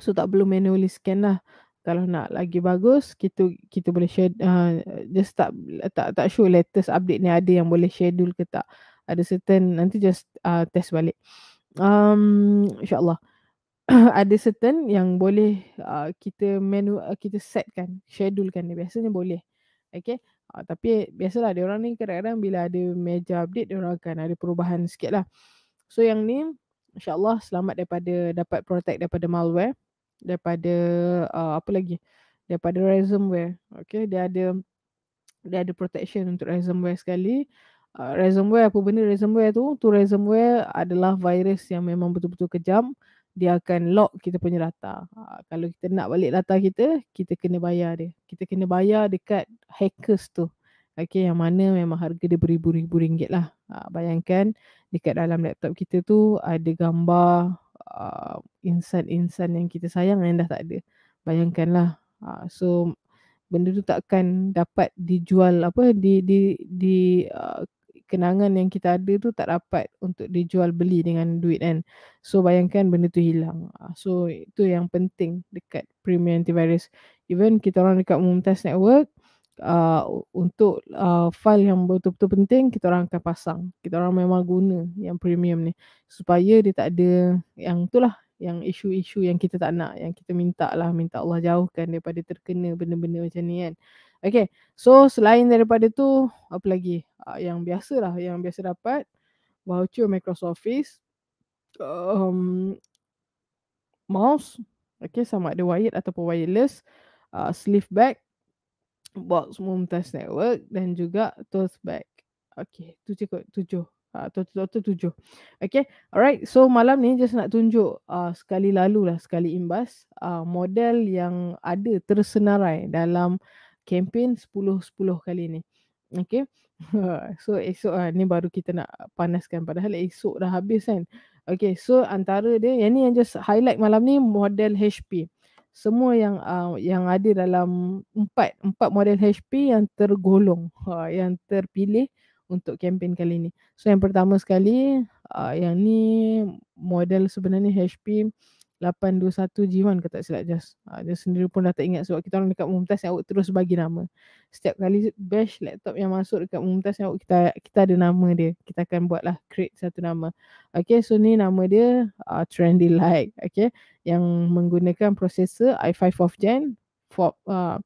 so tak perlu manually scan lah kalau nak lagi bagus kita kita boleh share uh, just tak tak tak sure latest update ni ada yang boleh schedule ke tak ada certain nanti just uh, test balik. Um insyaallah ada certain yang boleh uh, kita menu uh, kita setkan, kan, schedule kan biasanya boleh. Okay. Uh, tapi biasalah dia orang ni kadang-kadang bila ada meja update dia orang akan ada perubahan sikit lah. So yang ni insyaAllah selamat daripada dapat protect daripada malware. Daripada uh, apa lagi? Daripada ransomware. Okay dia ada dia ada protection untuk ransomware sekali uh, ransomware apa benda ransomware tu tu ransomware adalah virus yang memang betul-betul kejam dia akan lock kita punya data uh, kalau kita nak balik data kita kita kena bayar dia kita kena bayar dekat hackers tu okey yang mana memang harga dia beribu-ribu ringgit lah uh, bayangkan dekat dalam laptop kita tu ada gambar uh, insan-insan yang kita sayang yang dah tak ada bayangkanlah uh, so benda tu takkan dapat dijual apa di di di uh, kenangan yang kita ada tu tak dapat untuk dijual beli dengan duit kan. So bayangkan benda tu hilang. Ah, so itu yang penting dekat premium antivirus. Even kita orang dekat test Network, Uh, untuk uh, file yang betul-betul penting kita orang akan pasang. Kita orang memang guna yang premium ni supaya dia tak ada yang tu lah yang isu-isu yang kita tak nak yang kita minta lah minta Allah jauhkan daripada terkena benda-benda macam ni kan. Okay, so selain daripada tu, apa lagi? Uh, yang biasa lah, yang biasa dapat. Voucher Microsoft Office. Um, mouse. Okay, sama ada wired ataupun wireless. Uh, sleeve bag. Box Mumtaz Network. Dan juga tools bag. Okay, tu cukup tujuh. Ah, total tu tu tujuh. Okay, alright. So, malam ni just nak tunjuk uh, sekali lalu lah, sekali imbas. Uh, model yang ada tersenarai dalam kempen 10-10 kali ni. Okay. so esok uh, ni baru kita nak panaskan. Padahal esok dah habis kan. Okay. So antara dia. Yang ni yang just highlight malam ni model HP. Semua yang uh, yang ada dalam empat empat model HP yang tergolong. Uh, yang terpilih untuk kempen kali ni. So yang pertama sekali. Uh, yang ni model sebenarnya HP. HP. 821 Jiwan kata silap Jas. Ha, dia sendiri pun dah tak ingat sebab kita orang dekat Mumtaz yang awak terus bagi nama. Setiap kali bash laptop yang masuk dekat Mumtaz yang awak kita, kita ada nama dia. Kita akan buatlah create satu nama. Okay so ni nama dia uh, Trendy Like. Okay yang menggunakan prosesor i5 of Gen. For, uh,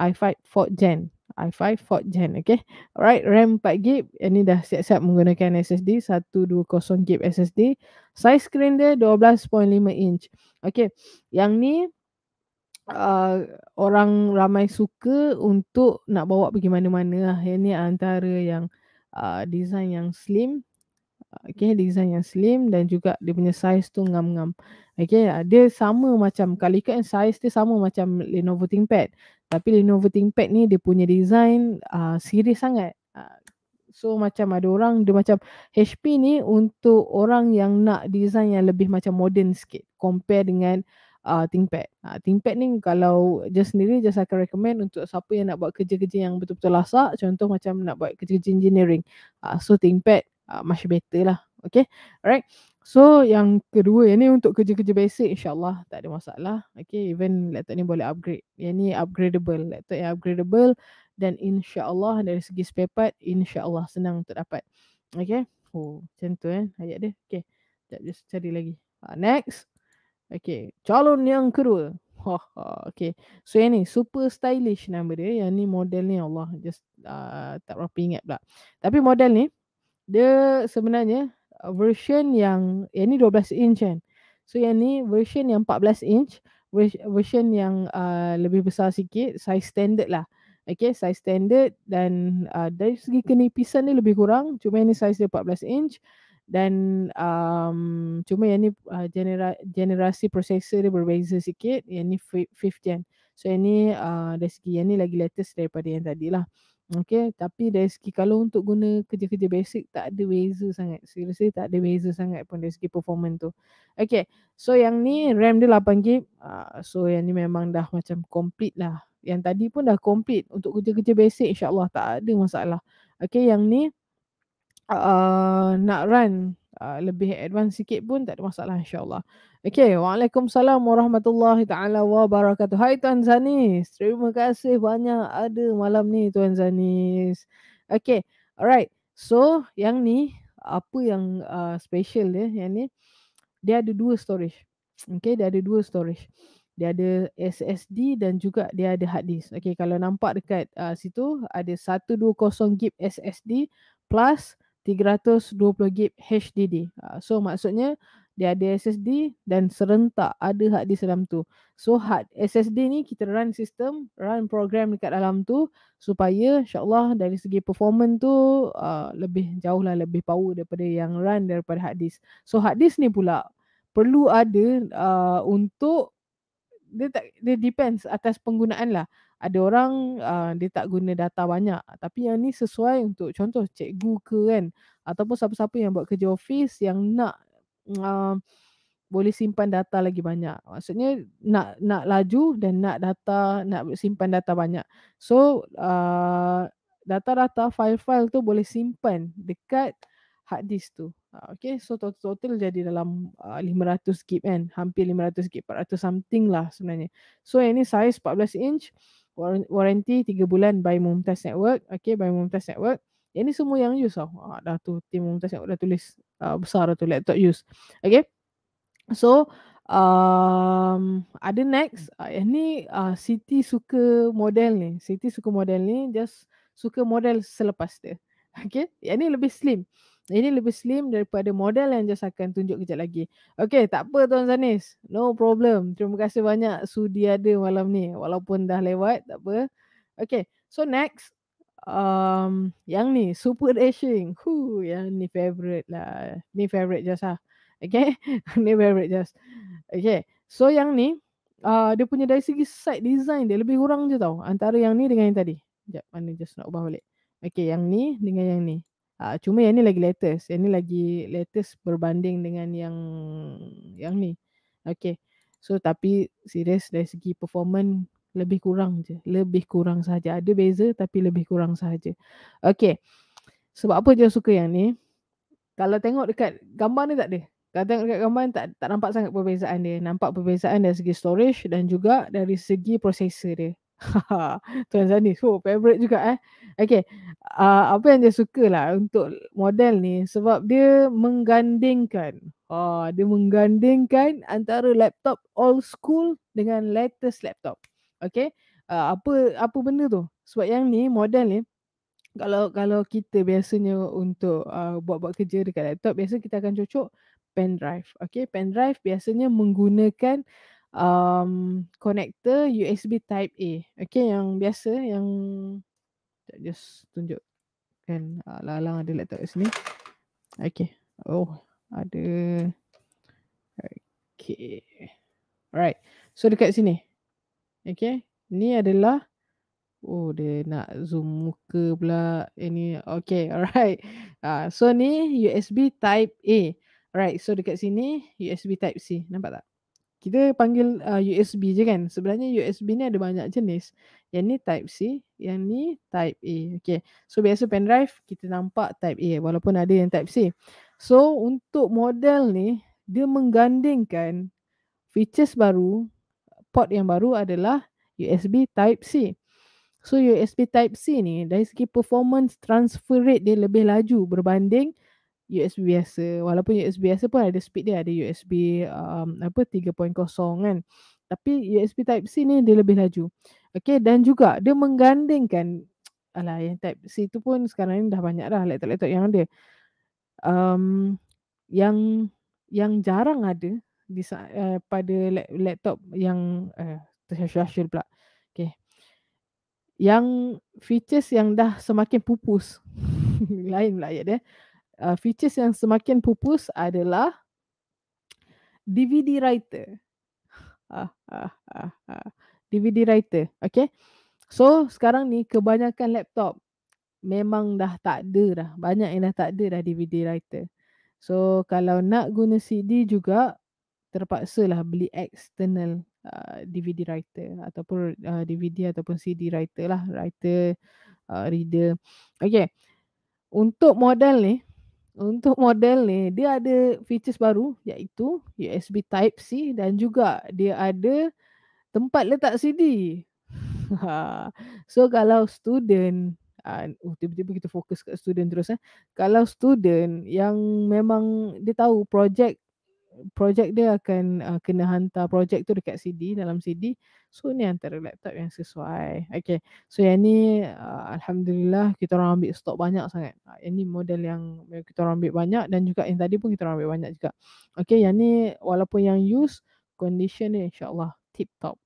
i5 4 gen i5 4th gen okay alright ram 4 gb ini dah siap-siap menggunakan ssd 120 gb ssd size screen dia 12.5 inch okay yang ni uh, orang ramai suka untuk nak bawa pergi mana-mana lah. Yang ni antara yang uh, design yang slim. Okay, design yang slim dan juga dia punya size tu ngam-ngam. Okay, dia sama macam, kalau ikut size dia sama macam Lenovo ThinkPad. Tapi Lenovo ThinkPad ni dia punya design uh, serius sangat. Uh, so macam ada orang dia macam HP ni untuk orang yang nak design yang lebih macam moden sikit compare dengan uh, ThinkPad. Uh, ThinkPad ni kalau just sendiri just akan recommend untuk siapa yang nak buat kerja-kerja yang betul-betul lasak. Contoh macam nak buat kerja-kerja engineering. Uh, so ThinkPad uh, much better lah. Okay. Alright. So yang kedua yang ni untuk kerja-kerja basic insyaAllah tak ada masalah. Okay even laptop ni boleh upgrade. Yang ni upgradable. Laptop yang upgradable dan insyaAllah dari segi spare part insyaAllah senang untuk dapat. Okay. Oh macam tu eh ayat dia. Okay. Sekejap just cari lagi. Uh, next. Okay. Calon yang kedua. okay. So yang ni super stylish nama dia. Yang ni model ni Allah. Just uh, tak berapa ingat pula. Tapi model ni dia sebenarnya version yang yang ni 12 inch kan. So yang ni version yang 14 inch, version yang uh, lebih besar sikit, size standard lah. Okay, size standard dan uh, dari segi kenipisan ni lebih kurang. Cuma yang ni size dia 14 inch dan um, cuma yang ni uh, genera- generasi processor dia berbeza sikit. Yang ni fifth gen. So yang ni uh, dari segi yang ni lagi latest daripada yang tadi lah. Okay, tapi dari segi kalau untuk guna kerja-kerja basic tak ada beza sangat. Seriously tak ada beza sangat pun dari segi performance tu. Okay, so yang ni RAM dia 8GB. Uh, ah, so yang ni memang dah macam complete lah. Yang tadi pun dah complete untuk kerja-kerja basic insyaAllah tak ada masalah. Okay, yang ni uh, nak run uh, lebih advance sikit pun tak ada masalah insyaAllah. Okay, Waalaikumsalam Warahmatullahi Ta'ala Wabarakatuh Hai Tuan Zanis, terima kasih banyak ada malam ni Tuan Zanis Okay, alright So, yang ni, apa yang uh, special dia, yang ni Dia ada dua storage Okay, dia ada dua storage Dia ada SSD dan juga dia ada hard disk Okay, kalau nampak dekat uh, situ Ada 120GB SSD plus 320GB HDD uh, So, maksudnya dia ada SSD dan serentak ada hard disk dalam tu. So hard SSD ni kita run sistem, run program dekat dalam tu supaya insyaAllah dari segi performance tu uh, lebih jauh lah lebih power daripada yang run daripada hard disk. So hard disk ni pula perlu ada uh, untuk dia tak dia depends atas penggunaan lah. Ada orang uh, dia tak guna data banyak tapi yang ni sesuai untuk contoh cikgu ke kan ataupun siapa-siapa yang buat kerja office yang nak Ehm, boleh simpan data lagi banyak. Maksudnya nak nak laju dan nak data nak simpan data banyak. So uh, data-data file-file tu boleh simpan dekat hard disk tu. Ha, okay, so total-total jadi dalam uh, 500 gb kan. Hampir 500 gb, 400 something lah sebenarnya. So yang ni size 14 inch, warranty 3 bulan by Mumtaz Network. Okay, by Mumtaz Network. Yang ni semua yang use tau. Uh, dah tu, tim Mumtaz Network dah tulis uh, besar tu laptop use. Okay. So, um, ada next. Uh, ni uh, Siti suka model ni. Siti suka model ni. Just suka model selepas dia. Okay. Yang ni lebih slim. Ini lebih slim daripada model yang just akan tunjuk kejap lagi. Okay, tak apa Tuan Zanis. No problem. Terima kasih banyak sudi ada malam ni. Walaupun dah lewat, tak apa. Okay, so next. Um, yang ni super dashing. Hu, yang ni favorite lah. Ni favorite just lah. Okay. ni favorite just. Okay. So yang ni, uh, dia punya dari segi side design dia lebih kurang je tau. Antara yang ni dengan yang tadi. Sekejap, mana just nak ubah balik. Okay, yang ni dengan yang ni. Uh, cuma yang ni lagi latest. Yang ni lagi latest berbanding dengan yang yang ni. Okay. So tapi serius dari segi performance lebih kurang je lebih kurang saja ada beza tapi lebih kurang saja okey sebab apa dia suka yang ni kalau tengok dekat gambar ni tak ada kalau tengok dekat gambar ni, tak tak nampak sangat perbezaan dia nampak perbezaan dari segi storage dan juga dari segi processor dia Tuan Zani, so favorite juga eh. Okay, uh, ah, apa yang dia suka lah untuk model ni sebab dia menggandingkan. Oh, dia menggandingkan antara laptop old school dengan latest laptop. Okay. Uh, apa apa benda tu? Sebab yang ni model ni kalau kalau kita biasanya untuk uh, buat-buat kerja dekat laptop biasa kita akan cocok pen drive. Okay. Pen drive biasanya menggunakan um, connector USB type A. Okay. Yang biasa yang just tunjukkan uh, lalang ada laptop kat sini. Okay. Oh, ada. Okay. Alright. So dekat sini. Okay. Ni adalah. Oh dia nak zoom muka pula. Ini. okay. Alright. Uh, so ni USB type A. Alright. So dekat sini USB type C. Nampak tak? Kita panggil uh, ah, USB je kan. Sebenarnya USB ni ada banyak jenis. Yang ni type C. Yang ni type A. Okay. So biasa pen drive kita nampak type A. Walaupun ada yang type C. So untuk model ni. Dia menggandingkan features baru port yang baru adalah USB Type C. So USB Type C ni dari segi performance transfer rate dia lebih laju berbanding USB biasa. Walaupun USB biasa pun ada speed dia ada USB um, apa 3.0 kan. Tapi USB Type C ni dia lebih laju. Okay dan juga dia menggandingkan alah yang Type C tu pun sekarang ni dah banyak dah laptop-laptop yang ada. Um, yang yang jarang ada di uh, pada laptop yang uh, eh, terhasil pula. Okay. Yang features yang dah semakin pupus. Lain pula ayat dia. Uh, eh. ah, features yang semakin pupus adalah DVD writer. DVD ah, ah, writer. Okay. So sekarang ni kebanyakan laptop memang dah tak ada dah. Banyak yang dah tak ada dah DVD writer. So kalau nak guna CD juga terpaksalah beli external uh, DVD writer ataupun uh, DVD ataupun CD writer lah writer uh, reader okey untuk model ni untuk model ni dia ada features baru iaitu USB type C dan juga dia ada tempat letak CD so kalau student Uh, oh, tiba-tiba kita fokus kat student terus eh. Kalau student yang memang dia tahu projek projek dia akan uh, kena hantar projek tu dekat CD dalam CD so ni antara laptop yang sesuai okey so yang ni uh, alhamdulillah kita orang ambil stok banyak sangat uh, yang ni model yang kita orang ambil banyak dan juga yang tadi pun kita orang ambil banyak juga okey yang ni walaupun yang use condition ni insyaallah tip top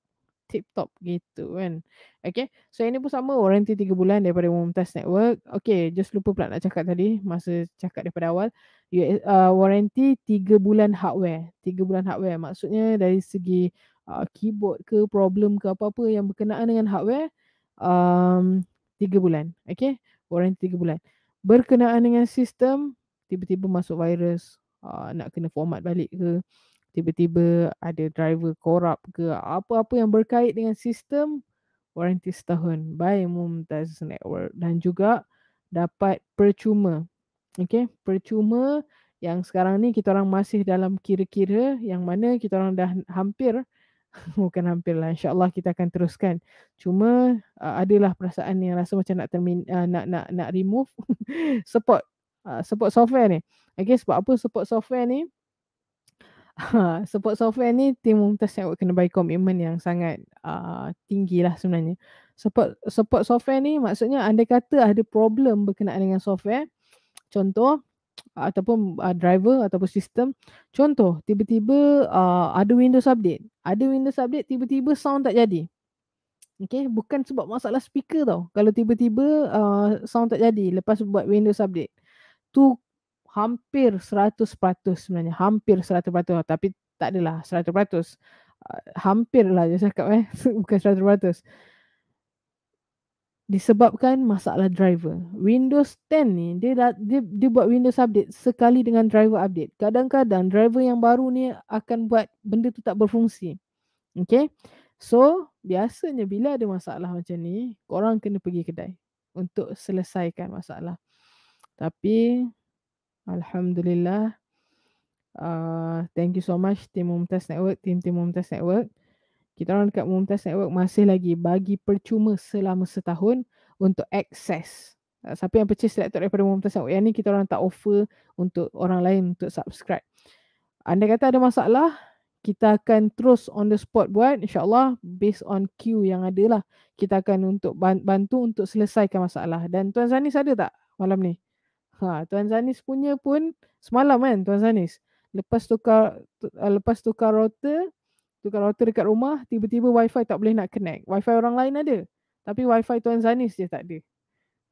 tip top gitu kan. Okay. So ini pun sama warranty 3 bulan daripada Mumtaz Network. Okay. Just lupa pula nak cakap tadi masa cakap daripada awal. US, uh, waranti 3 bulan hardware. 3 bulan hardware. Maksudnya dari segi uh, keyboard ke problem ke apa-apa yang berkenaan dengan hardware. Um, 3 bulan. Okay. warranty 3 bulan. Berkenaan dengan sistem. Tiba-tiba masuk virus. Uh, nak kena format balik ke tiba-tiba ada driver korup ke apa-apa yang berkait dengan sistem waranti setahun by Mumtaz Network dan juga dapat percuma. Okey, percuma yang sekarang ni kita orang masih dalam kira-kira yang mana kita orang dah hampir bukan hampir lah Insya Allah kita akan teruskan cuma uh, adalah perasaan yang rasa macam nak termin, uh, nak nak nak remove support uh, support software ni okey sebab apa support software ni support software ni tim Mumtaz Network kena bagi komitmen yang sangat uh, tinggi lah sebenarnya. Support, support software ni maksudnya anda kata ada problem berkenaan dengan software. Contoh, ataupun uh, driver ataupun sistem. Contoh, tiba-tiba uh, ada Windows update. Ada Windows update, tiba-tiba sound tak jadi. Okay, bukan sebab masalah speaker tau. Kalau tiba-tiba uh, sound tak jadi lepas buat Windows update. Tu hampir 100% sebenarnya. Hampir 100% tapi tak adalah 100%. Uh, ah, hampir lah dia cakap eh. Bukan 100%. Disebabkan masalah driver. Windows 10 ni dia, dah, dia, dia buat Windows update sekali dengan driver update. Kadang-kadang driver yang baru ni akan buat benda tu tak berfungsi. Okay. So biasanya bila ada masalah macam ni korang kena pergi kedai untuk selesaikan masalah. Tapi Alhamdulillah. Uh, thank you so much Tim Mumtaz Network, Tim Tim Mumtaz Network. Kita orang dekat Mumtaz Network masih lagi bagi percuma selama setahun untuk akses. Uh, ah, siapa yang purchase selektor daripada Mumtaz Network yang ni kita orang tak offer untuk orang lain untuk subscribe. Anda kata ada masalah, kita akan terus on the spot buat insyaAllah based on queue yang ada lah. Kita akan untuk bantu untuk selesaikan masalah. Dan Tuan Zanis ada tak malam ni? Ha, Tuan Zanis punya pun semalam kan Tuan Zanis. Lepas tukar uh, lepas tukar router, tukar router dekat rumah, tiba-tiba wifi tak boleh nak connect. Wifi orang lain ada. Tapi wifi Tuan Zanis je tak ada.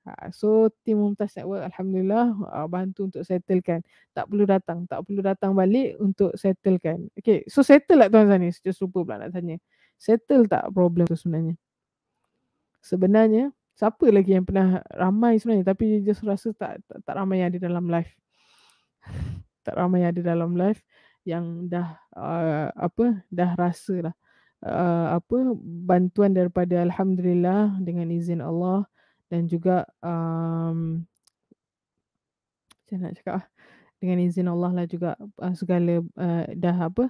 Ha, so tim Mumtaz Network Alhamdulillah uh, bantu untuk settlekan. Tak perlu datang. Tak perlu datang balik untuk settlekan. Okay. So settle lah Tuan Zanis. Just lupa pula nak tanya. Settle tak problem tu sebenarnya? Sebenarnya siapa lagi yang pernah ramai sebenarnya tapi dia just rasa tak, tak tak ramai yang ada dalam live, tak ramai yang ada dalam live yang dah uh, apa dah rasalah uh, apa bantuan daripada alhamdulillah dengan izin Allah dan juga um, saya nak cakap ah, dengan izin Allah lah juga uh, segala uh, dah apa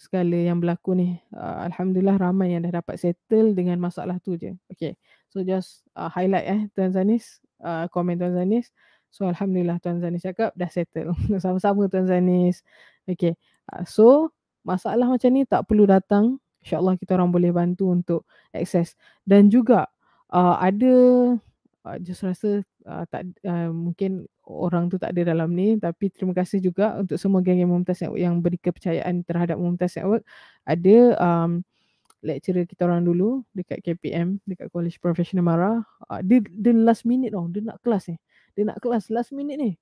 segala yang berlaku ni uh, alhamdulillah ramai yang dah dapat settle dengan masalah tu je Okay. So just uh, highlight eh Tuan Zanis, uh, komen Tuan Zanis. So Alhamdulillah Tuan Zanis cakap dah settle. Sama-sama Tuan Zanis. Okay. Uh, so masalah macam ni tak perlu datang. InsyaAllah kita orang boleh bantu untuk akses. Dan juga uh, ada uh, just rasa uh, tak uh, mungkin orang tu tak ada dalam ni tapi terima kasih juga untuk semua geng-geng Mumtaz Network yang beri kepercayaan terhadap Mumtaz Network ada um, lecturer kita orang dulu dekat KPM dekat College Professional Mara uh, ah, dia dia last minute tau oh, dia nak kelas ni eh. dia nak kelas last minute ni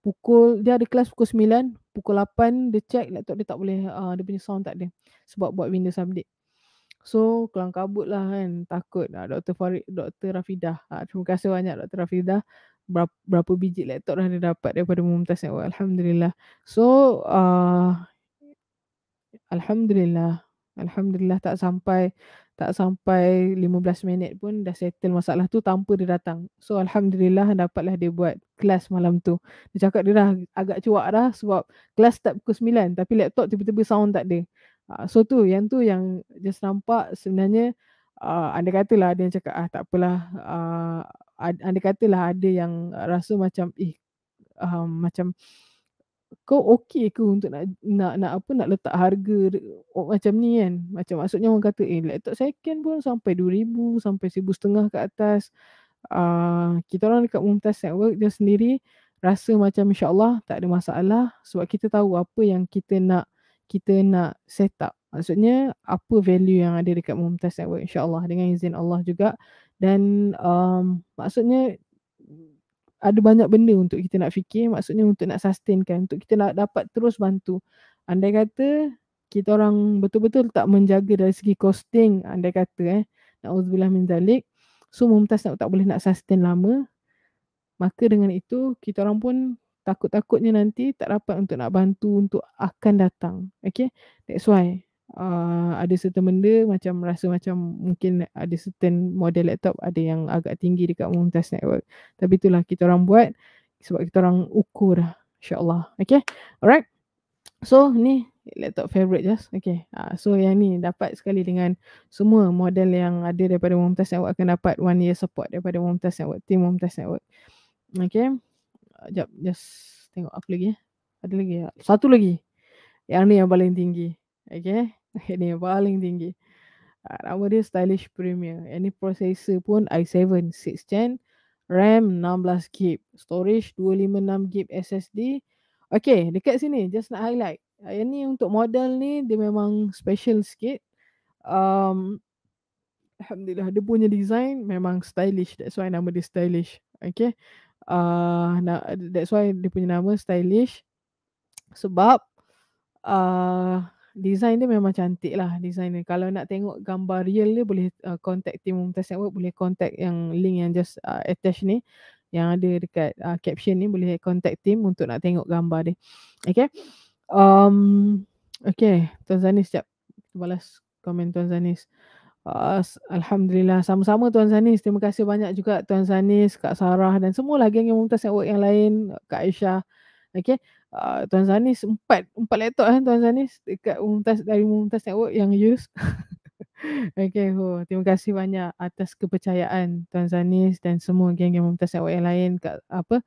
pukul dia ada kelas pukul 9 pukul 8 dia check laptop dia tak boleh uh, dia punya sound tak ada sebab buat Windows update So kelang kabut lah kan takut lah Dr. Farid, Dr. Rafidah. Ha, terima kasih banyak Dr. Rafidah. Berapa, berapa biji laptop dah dia dapat daripada Mumtaz Network. Alhamdulillah. So uh, Alhamdulillah Alhamdulillah tak sampai tak sampai 15 minit pun dah settle masalah tu tanpa dia datang. So Alhamdulillah dapatlah dia buat kelas malam tu. Dia cakap dia dah agak cuak dah sebab kelas start pukul 9 tapi laptop tiba-tiba sound tak ada. Ah, so tu yang tu yang just nampak sebenarnya uh, ah, anda katalah ada yang cakap ah tak apalah uh, ah, anda katalah ada yang rasa macam eh um, macam kau okey ke untuk nak nak nak apa nak letak harga oh, macam ni kan macam maksudnya orang kata eh laptop second pun sampai 2000 sampai 1000 setengah ke atas uh, kita orang dekat Mumtaz Network dia sendiri rasa macam insyaallah tak ada masalah sebab kita tahu apa yang kita nak kita nak set up maksudnya apa value yang ada dekat Mumtaz Network insyaallah dengan izin Allah juga dan um, maksudnya ada banyak benda untuk kita nak fikir maksudnya untuk nak sustainkan untuk kita nak dapat terus bantu andai kata kita orang betul-betul tak menjaga dari segi costing andai kata eh naudzubillah min zalik so mumtaz tak, boleh nak sustain lama maka dengan itu kita orang pun takut-takutnya nanti tak dapat untuk nak bantu untuk akan datang okey that's why uh, ada certain benda macam rasa macam mungkin ada certain model laptop ada yang agak tinggi dekat Mumtaz Network. Tapi itulah kita orang buat sebab kita orang ukur dah. InsyaAllah. Okay. Alright. So ni laptop favorite just. Okay. Uh, so yang ni dapat sekali dengan semua model yang ada daripada Mumtaz Network akan dapat one year support daripada Mumtaz Network. Team Mumtaz Network. Okay. Sekejap. Ah, uh, just tengok apa lagi. Eh. Ada lagi. ya. Satu lagi. Yang ni yang paling tinggi. Okay. Ini yang paling tinggi. Uh, nama dia Stylish Premier. Ini processor pun i7 6 gen. RAM 16GB. Storage 256GB SSD. Okay, dekat sini just nak highlight. Uh, yang ni untuk model ni dia memang special sikit. Um, Alhamdulillah dia punya design memang stylish. That's why nama dia stylish. Okay. Uh, ah, nah, that's why dia punya nama stylish. Sebab uh, design dia memang cantik lah design dia. Kalau nak tengok gambar real dia boleh uh, contact team Mumtaz Network, boleh contact yang link yang just uh, attach ni yang ada dekat uh, caption ni boleh contact team untuk nak tengok gambar dia. Okay. Um, okay. Tuan Zanis sekejap. Balas komen Tuan Zanis. Uh, Alhamdulillah sama-sama Tuan Zanis Terima kasih banyak juga Tuan Zanis, Kak Sarah dan semua lagi yang Mumtaz Network yang lain Kak Aisyah, Okay. Uh, Tuan Zanis empat, empat laptop kan Tuan Zanis dekat Muntas, dari Muntas Network yang use. okay. Oh, terima kasih banyak atas kepercayaan Tuan Zanis dan semua geng-geng Muntas Network yang lain. Kat, apa?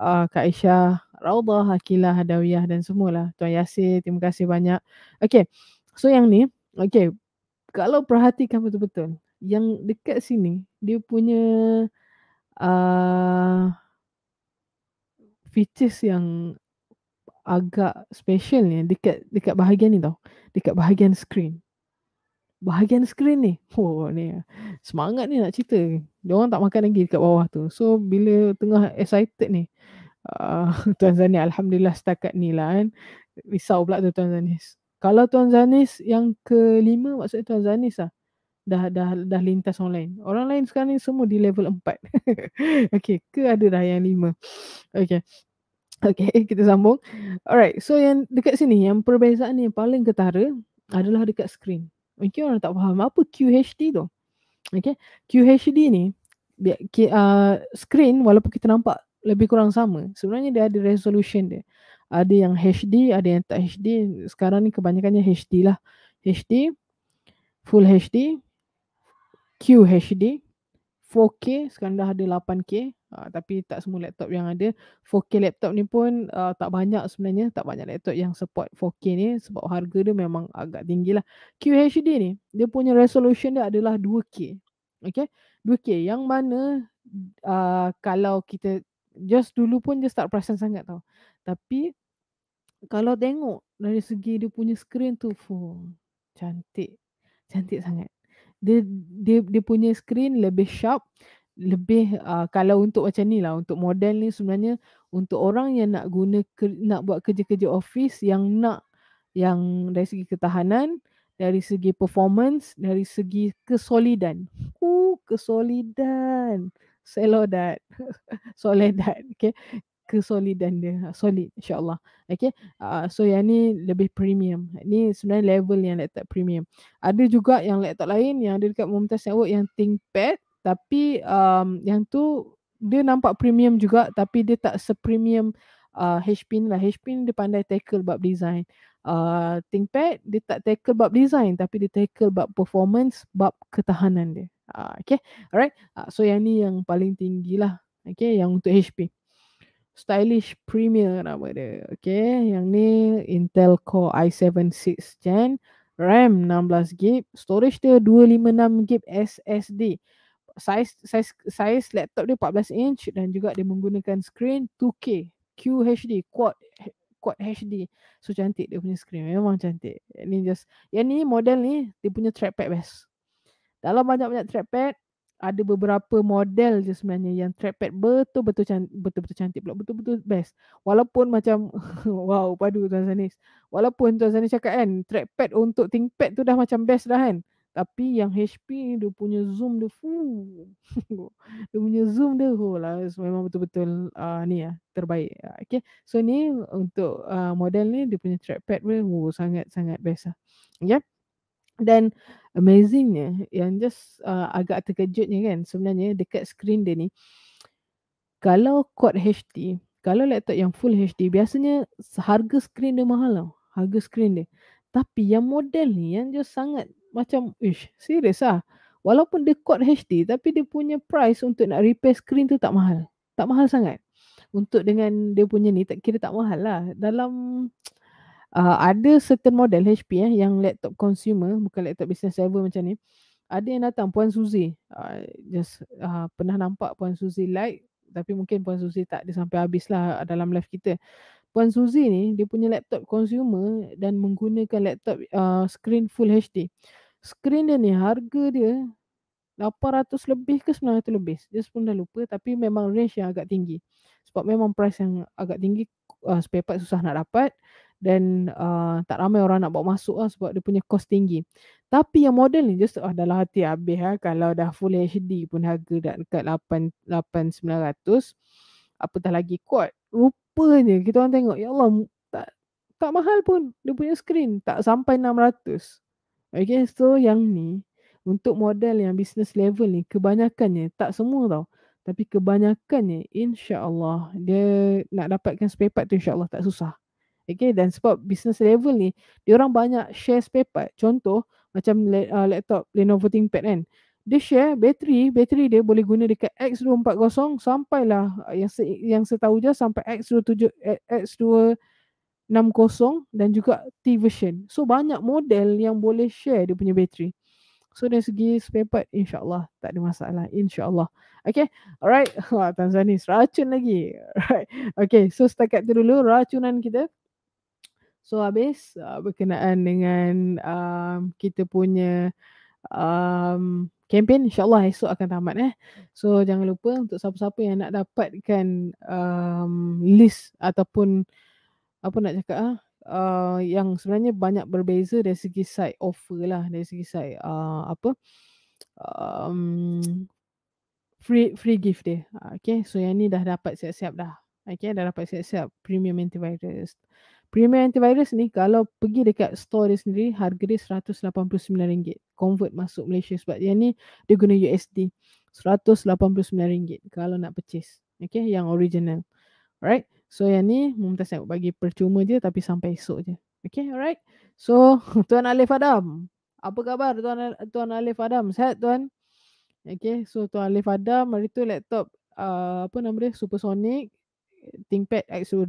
Uh, ah, Kak Aisyah, Raudah, Akilah, Hadawiyah dan semualah. Tuan Yasir, terima kasih banyak. Okay. So yang ni, okay. Kalau perhatikan betul-betul, yang dekat sini, dia punya uh, features yang agak special ni dekat dekat bahagian ni tau. Dekat bahagian screen. Bahagian screen ni. Oh ni. Semangat ni nak cerita. Dia orang tak makan lagi dekat bawah tu. So bila tengah excited ni. Uh, Tuan Zani Alhamdulillah setakat ni lah kan. Risau pula tu Tuan Zanis. Kalau Tuan Zanis yang kelima maksudnya Tuan Zanis lah. Dah, dah, dah lintas online. Orang lain sekarang ni semua di level empat. okay. Ke ada dah yang lima. Okay. Okay, kita sambung. Alright, so yang dekat sini, yang perbezaan yang paling ketara adalah dekat screen. Mungkin orang tak faham apa QHD tu. Okay, QHD ni, uh, screen walaupun kita nampak lebih kurang sama, sebenarnya dia ada resolution dia. Ada yang HD, ada yang tak HD. Sekarang ni kebanyakannya HD lah. HD, Full HD, QHD, 4K sekarang dah ada 8K uh, ah, tapi tak semua laptop yang ada 4K laptop ni pun uh, tak banyak sebenarnya tak banyak laptop yang support 4K ni sebab harga dia memang agak tinggi lah QHD ni dia punya resolution dia adalah 2K okay 2K yang mana uh, kalau kita just dulu pun just tak perasan sangat tau tapi kalau tengok dari segi dia punya screen tu fuh, cantik cantik sangat dia dia dia punya screen lebih sharp lebih uh, kalau untuk macam ni lah untuk model ni sebenarnya untuk orang yang nak guna nak buat kerja-kerja office yang nak yang dari segi ketahanan dari segi performance dari segi kesolidan uh kesolidan Solidat. Solidat. Okay kesolidan dia ha, solid insyaallah okey uh, ah, so yang ni lebih premium ni sebenarnya level yang laptop premium ada juga yang laptop lain yang ada dekat Mumtaz Network yang ThinkPad tapi um, yang tu dia nampak premium juga tapi dia tak sepremium uh, ah, HP ni lah HP ni dia pandai tackle bab design uh, ThinkPad dia tak tackle bab design tapi dia tackle bab performance bab ketahanan dia uh, okey alright uh, so yang ni yang paling tinggi lah okey yang untuk HP stylish premier nama dia. Okay, yang ni Intel Core i7 6 gen, RAM 16GB, storage dia 256GB SSD. Size, size, size laptop dia 14 inch dan juga dia menggunakan screen 2K QHD, Quad Quad HD. So cantik dia punya screen. Memang cantik. Ini just yang ni model ni dia punya trackpad best. Dalam banyak-banyak trackpad, ada beberapa model je sebenarnya yang trackpad betul-betul cantik betul-betul cantik pula betul-betul best walaupun macam wow padu tuan Zanis walaupun tuan Zanis cakap kan trackpad untuk ThinkPad tu dah macam best dah kan tapi yang HP ni dia punya zoom dia full dia punya zoom dia oh lah memang betul-betul uh, ni ya terbaik ah, okey so ni untuk uh, model ni dia punya trackpad pun oh, sangat-sangat best lah ya yeah? Dan amazingnya yang just uh, agak terkejutnya kan sebenarnya dekat screen dia ni kalau quad HD, kalau laptop yang full HD biasanya harga screen dia mahal lah. Harga screen dia. Tapi yang model ni yang just sangat macam ish serius lah. Walaupun dia quad HD tapi dia punya price untuk nak repair screen tu tak mahal. Tak mahal sangat. Untuk dengan dia punya ni tak kira tak mahal lah. Dalam uh, ada certain model HP eh, yang laptop consumer, bukan laptop business server macam ni. Ada yang datang, Puan Suzy. Uh, just uh, pernah nampak Puan Suzy like. Tapi mungkin Puan Suzy tak ada sampai habis lah dalam live kita. Puan Suzy ni, dia punya laptop consumer dan menggunakan laptop uh, screen full HD. Screen dia ni, harga dia 800 lebih ke 900 lebih. Dia pun dah lupa tapi memang range yang agak tinggi. Sebab memang price yang agak tinggi. Uh, spare part susah nak dapat dan uh, tak ramai orang nak bawa masuk lah sebab dia punya kos tinggi. Tapi yang model ni just oh, dalam hati habis lah kalau dah full HD pun harga dah dekat 8900 apatah lagi kuat. Rupanya kita orang tengok ya Allah tak tak mahal pun dia punya screen tak sampai 600. Okay so yang ni untuk model yang business level ni kebanyakannya tak semua tau. Tapi kebanyakannya insya Allah dia nak dapatkan spare part tu insya Allah tak susah. Okay, dan sebab business level ni, dia orang banyak share spare part. Contoh, macam uh, laptop Lenovo ThinkPad kan. Dia share bateri, bateri dia boleh guna dekat X240 sampailah uh, yang se- yang setahu je sampai X27 X2 60 dan juga T version. So banyak model yang boleh share dia punya bateri. So dari segi spare part insyaAllah tak ada masalah. InsyaAllah. Okay. Alright. Wah, Tanzanis racun lagi. Alright. Okay. So setakat tu dulu racunan kita. So habis uh, berkenaan dengan um, kita punya um, kempen insyaAllah esok akan tamat eh. So jangan lupa untuk siapa-siapa yang nak dapatkan um, list ataupun apa nak cakap ah uh, yang sebenarnya banyak berbeza dari segi side offer lah dari segi side uh, apa um, free free gift dia. Ah, okay, so yang ni dah dapat siap-siap dah. Okay, dah dapat siap-siap premium antivirus. Uh, Premier Antivirus ni kalau pergi dekat store dia sendiri harga dia RM189 convert masuk Malaysia sebab yang ni dia guna USD RM189 kalau nak purchase okay yang original alright so yang ni mumtaz saya bagi percuma dia tapi sampai esok je okay alright so Tuan Alif Adam apa khabar Tuan Tuan Alif Adam sehat Tuan okay so Tuan Alif Adam hari tu laptop uh, apa nama dia supersonic ThinkPad X2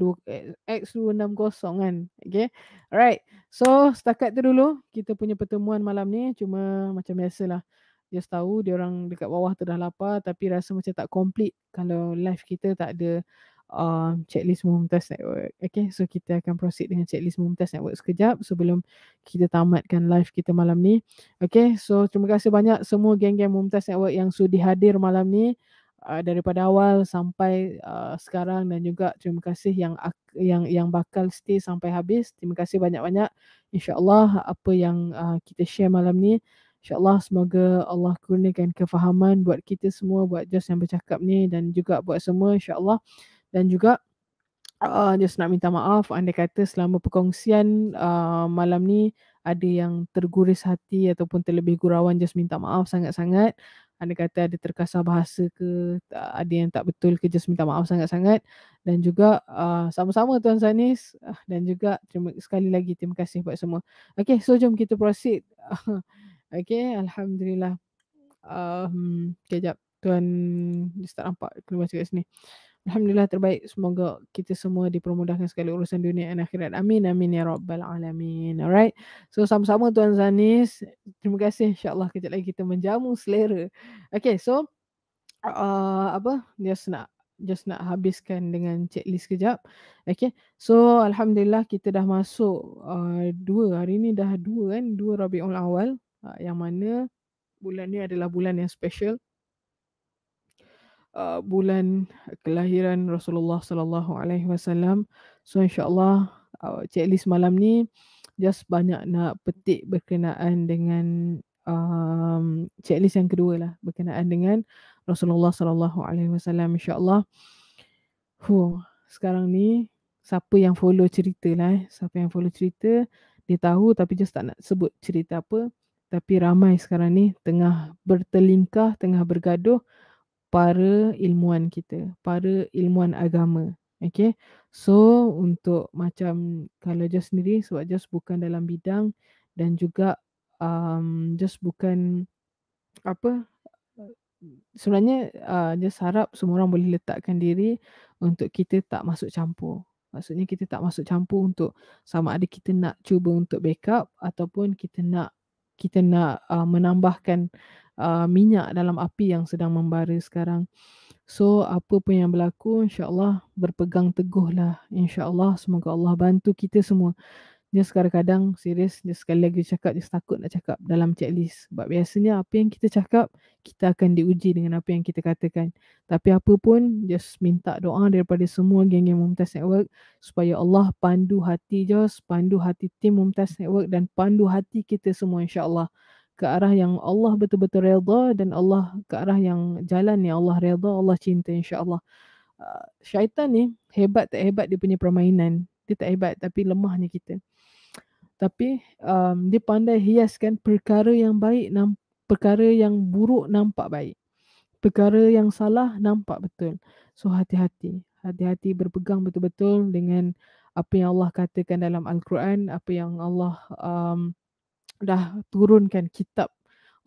X260 kan. Okay. Alright. So setakat tu dulu kita punya pertemuan malam ni. Cuma macam biasa lah. Just tahu dia orang dekat bawah tu dah lapar tapi rasa macam tak complete kalau live kita tak ada um, checklist Mumtaz Network. Okay, so kita akan proceed dengan checklist Mumtaz Network sekejap sebelum kita tamatkan live kita malam ni. Okay, so terima kasih banyak semua geng-geng Mumtaz Network yang sudi hadir malam ni uh, daripada awal sampai uh, sekarang dan juga terima kasih yang yang yang bakal stay sampai habis. Terima kasih banyak-banyak. Insya-Allah apa yang uh, kita share malam ni InsyaAllah semoga Allah kurniakan kefahaman buat kita semua, buat Jos yang bercakap ni dan juga buat semua insyaAllah. Dan juga uh, Jos nak minta maaf anda kata selama perkongsian uh, malam ni ada yang terguris hati ataupun terlebih gurauan Jos minta maaf sangat-sangat anda kata ada terkasar bahasa ke, ada yang tak betul ke, just minta maaf sangat-sangat. Dan juga uh, sama-sama Tuan Zanis uh, ah, dan juga terima sekali lagi terima kasih buat semua. Okay, so jom kita proceed. okay, Alhamdulillah. Um, kejap, Tuan Ustaz nampak keluar cakap sini. Alhamdulillah terbaik. Semoga kita semua dipermudahkan sekali urusan dunia dan akhirat. Amin. Amin. Ya Rabbal Alamin. Alright. So sama-sama Tuan Zanis. Terima kasih. InsyaAllah kita lagi kita menjamu selera. Okay. So uh, apa? Just nak just nak habiskan dengan checklist kejap. Okay. So Alhamdulillah kita dah masuk uh, dua. Hari ni dah dua kan. Dua Rabi'ul Awal. Uh, yang mana bulan ni adalah bulan yang special. Uh, bulan kelahiran Rasulullah sallallahu alaihi wasallam. So insyaallah uh, checklist malam ni just banyak nak petik berkenaan dengan um, checklist yang kedua lah berkenaan dengan Rasulullah sallallahu alaihi wasallam insya insyaallah. Huh, sekarang ni siapa yang follow cerita lah eh. Siapa yang follow cerita dia tahu tapi just tak nak sebut cerita apa. Tapi ramai sekarang ni tengah bertelingkah, tengah bergaduh para ilmuan kita, para ilmuan agama. Okay. So untuk macam kalau Josh sendiri sebab Josh bukan dalam bidang dan juga um, Josh bukan apa sebenarnya uh, Josh harap semua orang boleh letakkan diri untuk kita tak masuk campur. Maksudnya kita tak masuk campur untuk sama ada kita nak cuba untuk backup ataupun kita nak kita nak uh, menambahkan uh, minyak dalam api yang sedang membara sekarang. So apa pun yang berlaku insyaAllah berpegang teguhlah. InsyaAllah semoga Allah bantu kita semua. Dia sekarang kadang serius dia sekali lagi cakap dia takut nak cakap dalam checklist. Sebab biasanya apa yang kita cakap kita akan diuji dengan apa yang kita katakan. Tapi apa pun just minta doa daripada semua geng-geng Mumtaz Network supaya Allah pandu hati Jos, pandu hati tim Mumtaz Network dan pandu hati kita semua insyaAllah. allah ke arah yang Allah betul-betul redha dan Allah ke arah yang jalan yang Allah redha, Allah cinta insya-Allah. Uh, syaitan ni hebat tak hebat dia punya permainan. Dia tak hebat tapi lemahnya kita. Tapi um, dia pandai hiaskan perkara yang baik nam, perkara yang buruk nampak baik. Perkara yang salah nampak betul. So hati-hati. Hati-hati berpegang betul-betul dengan apa yang Allah katakan dalam Al-Quran, apa yang Allah um, dah turunkan kitab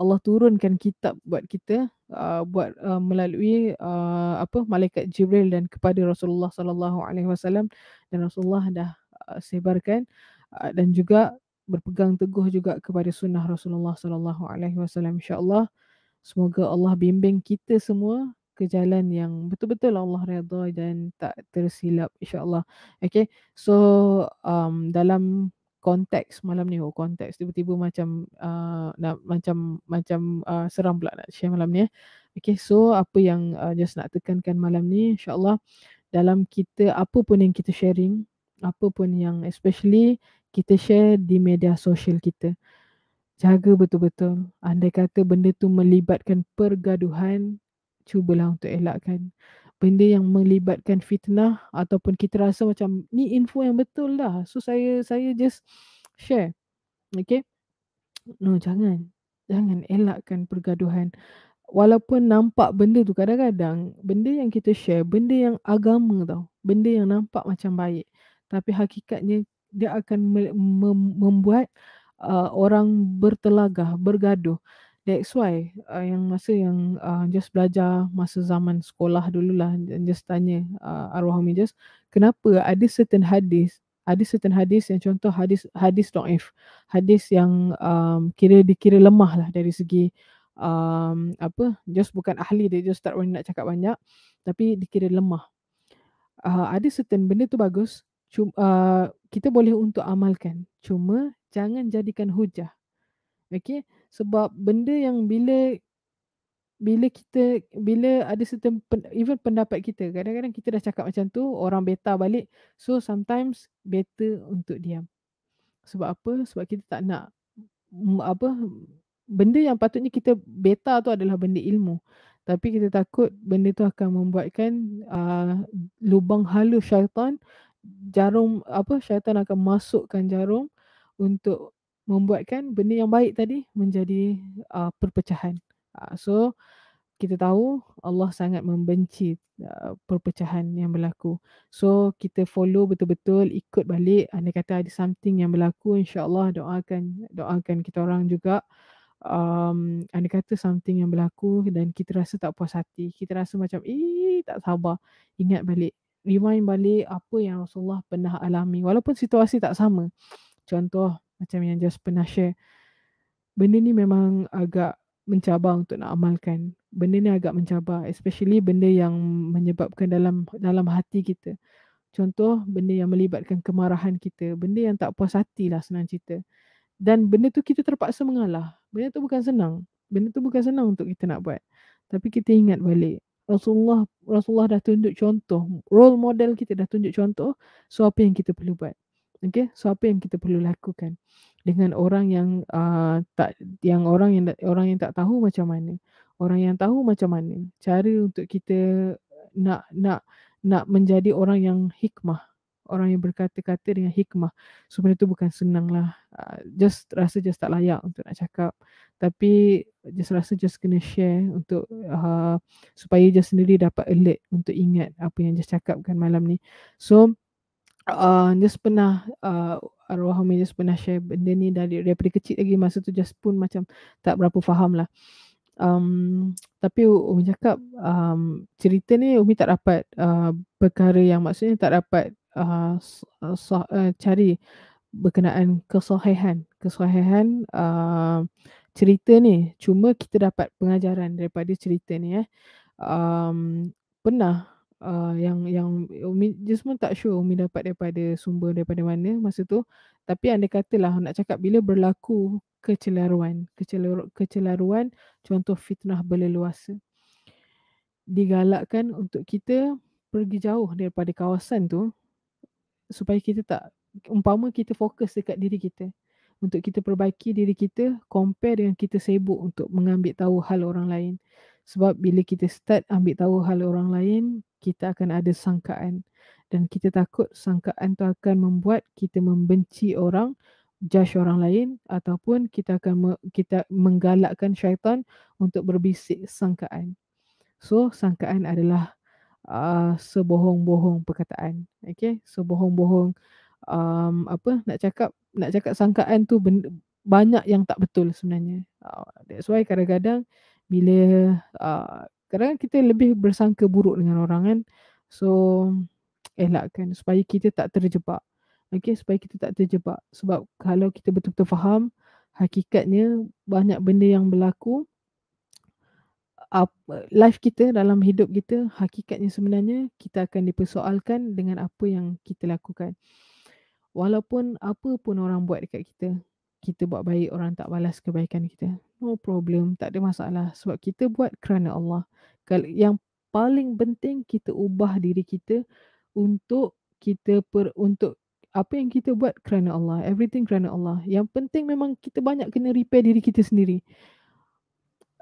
Allah turunkan kitab buat kita uh, buat uh, melalui uh, apa malaikat Jibril dan kepada Rasulullah sallallahu alaihi wasallam dan Rasulullah dah uh, sebarkan uh, dan juga berpegang teguh juga kepada sunnah Rasulullah sallallahu alaihi wasallam insyaallah semoga Allah bimbing kita semua ke jalan yang betul-betul Allah redha dan tak tersilap insyaallah okey so um, dalam konteks malam ni oh konteks tiba-tiba macam uh, nak macam macam uh, seram pula nak share malam ni eh. Okay, so apa yang uh, just nak tekankan malam ni insyaallah dalam kita apa pun yang kita sharing apa pun yang especially kita share di media sosial kita jaga betul-betul andai kata benda tu melibatkan pergaduhan cubalah untuk elakkan benda yang melibatkan fitnah ataupun kita rasa macam ni info yang betul lah. So saya saya just share. Okay. No jangan. Jangan elakkan pergaduhan. Walaupun nampak benda tu kadang-kadang benda yang kita share, benda yang agama tau. Benda yang nampak macam baik. Tapi hakikatnya dia akan membuat uh, orang bertelagah, bergaduh. That's why uh, yang masa yang uh, just belajar masa zaman sekolah dululah dan just tanya uh, arwah umi just kenapa ada certain hadis ada certain hadis yang contoh hadis hadis do'if hadis yang um, kira dikira lemah lah dari segi um, apa just bukan ahli dia just tak nak cakap banyak tapi dikira lemah uh, ada certain benda tu bagus cuma, uh, kita boleh untuk amalkan cuma jangan jadikan hujah okey sebab benda yang bila bila kita bila ada certain pen, even pendapat kita kadang-kadang kita dah cakap macam tu orang beta balik so sometimes better untuk diam sebab apa sebab kita tak nak apa benda yang patutnya kita beta tu adalah benda ilmu tapi kita takut benda tu akan membuatkan uh, lubang halus syaitan jarum apa syaitan akan masukkan jarum untuk membuatkan benda yang baik tadi menjadi uh, perpecahan. Uh, so kita tahu Allah sangat membenci uh, perpecahan yang berlaku. So kita follow betul-betul ikut balik anda kata ada something yang berlaku insya-Allah doakan doakan kita orang juga um, anda kata something yang berlaku dan kita rasa tak puas hati. Kita rasa macam eh tak sabar ingat balik remind balik apa yang Rasulullah pernah alami walaupun situasi tak sama. Contoh macam yang just pernah share benda ni memang agak mencabar untuk nak amalkan benda ni agak mencabar especially benda yang menyebabkan dalam dalam hati kita contoh benda yang melibatkan kemarahan kita benda yang tak puas hati lah senang cerita dan benda tu kita terpaksa mengalah benda tu bukan senang benda tu bukan senang untuk kita nak buat tapi kita ingat balik Rasulullah Rasulullah dah tunjuk contoh role model kita dah tunjuk contoh so apa yang kita perlu buat Okay, so apa yang kita perlu lakukan dengan orang yang uh, tak, yang orang yang orang yang tak tahu macam mana, orang yang tahu macam mana Cari untuk kita nak nak nak menjadi orang yang hikmah, orang yang berkata-kata dengan hikmah. Sebenarnya itu bukan senang lah. Uh, just rasa just tak layak untuk nak cakap, tapi just rasa just kena share untuk uh, supaya just sendiri dapat alert untuk ingat apa yang just cakapkan malam ni. So Uh, dia uh, pernah uh, arwah umi just pernah share benda ni dari daripada kecil lagi masa tu just pun macam tak berapa faham lah um, tapi umi cakap um, cerita ni umi tak dapat uh, perkara yang maksudnya tak dapat uh, so, uh, uh, cari berkenaan kesahihan kesahihan uh, cerita ni cuma kita dapat pengajaran daripada cerita ni eh um, pernah Uh, yang yang Umi just pun tak sure Umi dapat daripada sumber daripada mana masa tu. Tapi anda katalah nak cakap bila berlaku kecelaruan. Kecelaru, kecelaruan contoh fitnah berleluasa. Digalakkan untuk kita pergi jauh daripada kawasan tu supaya kita tak umpama kita fokus dekat diri kita untuk kita perbaiki diri kita compare dengan kita sibuk untuk mengambil tahu hal orang lain. Sebab bila kita start ambil tahu hal orang lain, kita akan ada sangkaan. Dan kita takut sangkaan itu akan membuat kita membenci orang, judge orang lain ataupun kita akan me- kita menggalakkan syaitan untuk berbisik sangkaan. So, sangkaan adalah uh, sebohong-bohong perkataan. Okay? Sebohong-bohong um, apa nak cakap nak cakap sangkaan tu ben- banyak yang tak betul sebenarnya. Uh, that's why kadang-kadang bila uh, ah, kadang kita lebih bersangka buruk dengan orang kan so elakkan eh supaya kita tak terjebak okey supaya kita tak terjebak sebab kalau kita betul-betul faham hakikatnya banyak benda yang berlaku apa life kita dalam hidup kita hakikatnya sebenarnya kita akan dipersoalkan dengan apa yang kita lakukan walaupun apa pun orang buat dekat kita kita buat baik orang tak balas kebaikan kita. No problem, tak ada masalah sebab kita buat kerana Allah. Yang paling penting kita ubah diri kita untuk kita per, untuk apa yang kita buat kerana Allah. Everything kerana Allah. Yang penting memang kita banyak kena repair diri kita sendiri.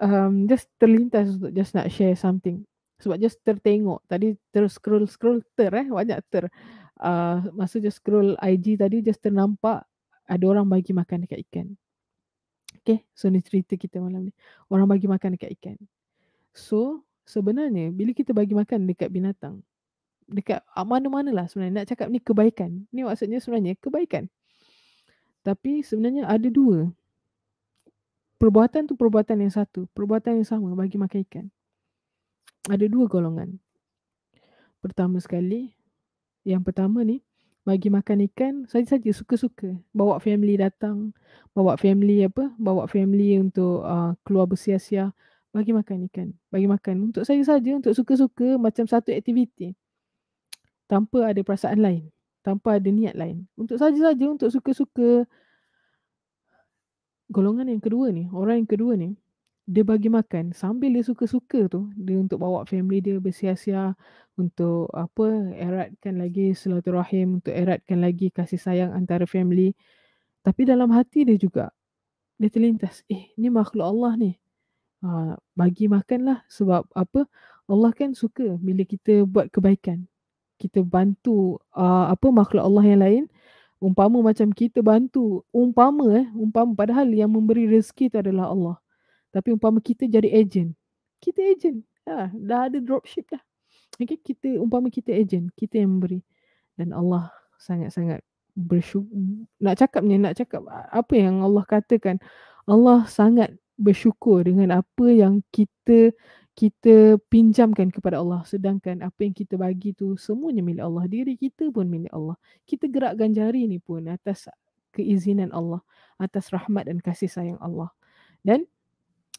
Um, just terlintas untuk just nak share something. Sebab just tertengok. Tadi ter scroll-scroll ter eh. Banyak ter. Uh, masa just scroll IG tadi just ternampak ada orang bagi makan dekat ikan. Okay, so ni cerita kita malam ni. Orang bagi makan dekat ikan. So, sebenarnya bila kita bagi makan dekat binatang, dekat ah, mana-mana lah sebenarnya. Nak cakap ni kebaikan. Ni maksudnya sebenarnya kebaikan. Tapi sebenarnya ada dua. Perbuatan tu perbuatan yang satu. Perbuatan yang sama bagi makan ikan. Ada dua golongan. Pertama sekali, yang pertama ni, bagi makan ikan saja-saja suka-suka bawa family datang bawa family apa bawa family untuk uh, keluar bersia-sia bagi makan ikan bagi makan untuk saya saja untuk suka-suka macam satu aktiviti tanpa ada perasaan lain tanpa ada niat lain untuk saja-saja untuk suka-suka golongan yang kedua ni orang yang kedua ni dia bagi makan sambil dia suka-suka tu dia untuk bawa family dia bersia-sia untuk apa eratkan lagi silaturahim untuk eratkan lagi kasih sayang antara family tapi dalam hati dia juga dia terlintas eh ni makhluk Allah ni ha, bagi lah sebab apa Allah kan suka bila kita buat kebaikan kita bantu uh, apa makhluk Allah yang lain umpama macam kita bantu umpama eh umpama padahal yang memberi rezeki itu adalah Allah tapi umpama kita jadi agent. Kita agent. Ha, dah ada dropship dah. Okay, kita umpama kita agent. Kita yang memberi. Dan Allah sangat-sangat bersyukur. Nak cakap ni, nak cakap apa yang Allah katakan. Allah sangat bersyukur dengan apa yang kita kita pinjamkan kepada Allah sedangkan apa yang kita bagi tu semuanya milik Allah diri kita pun milik Allah kita gerakkan jari ni pun atas keizinan Allah atas rahmat dan kasih sayang Allah dan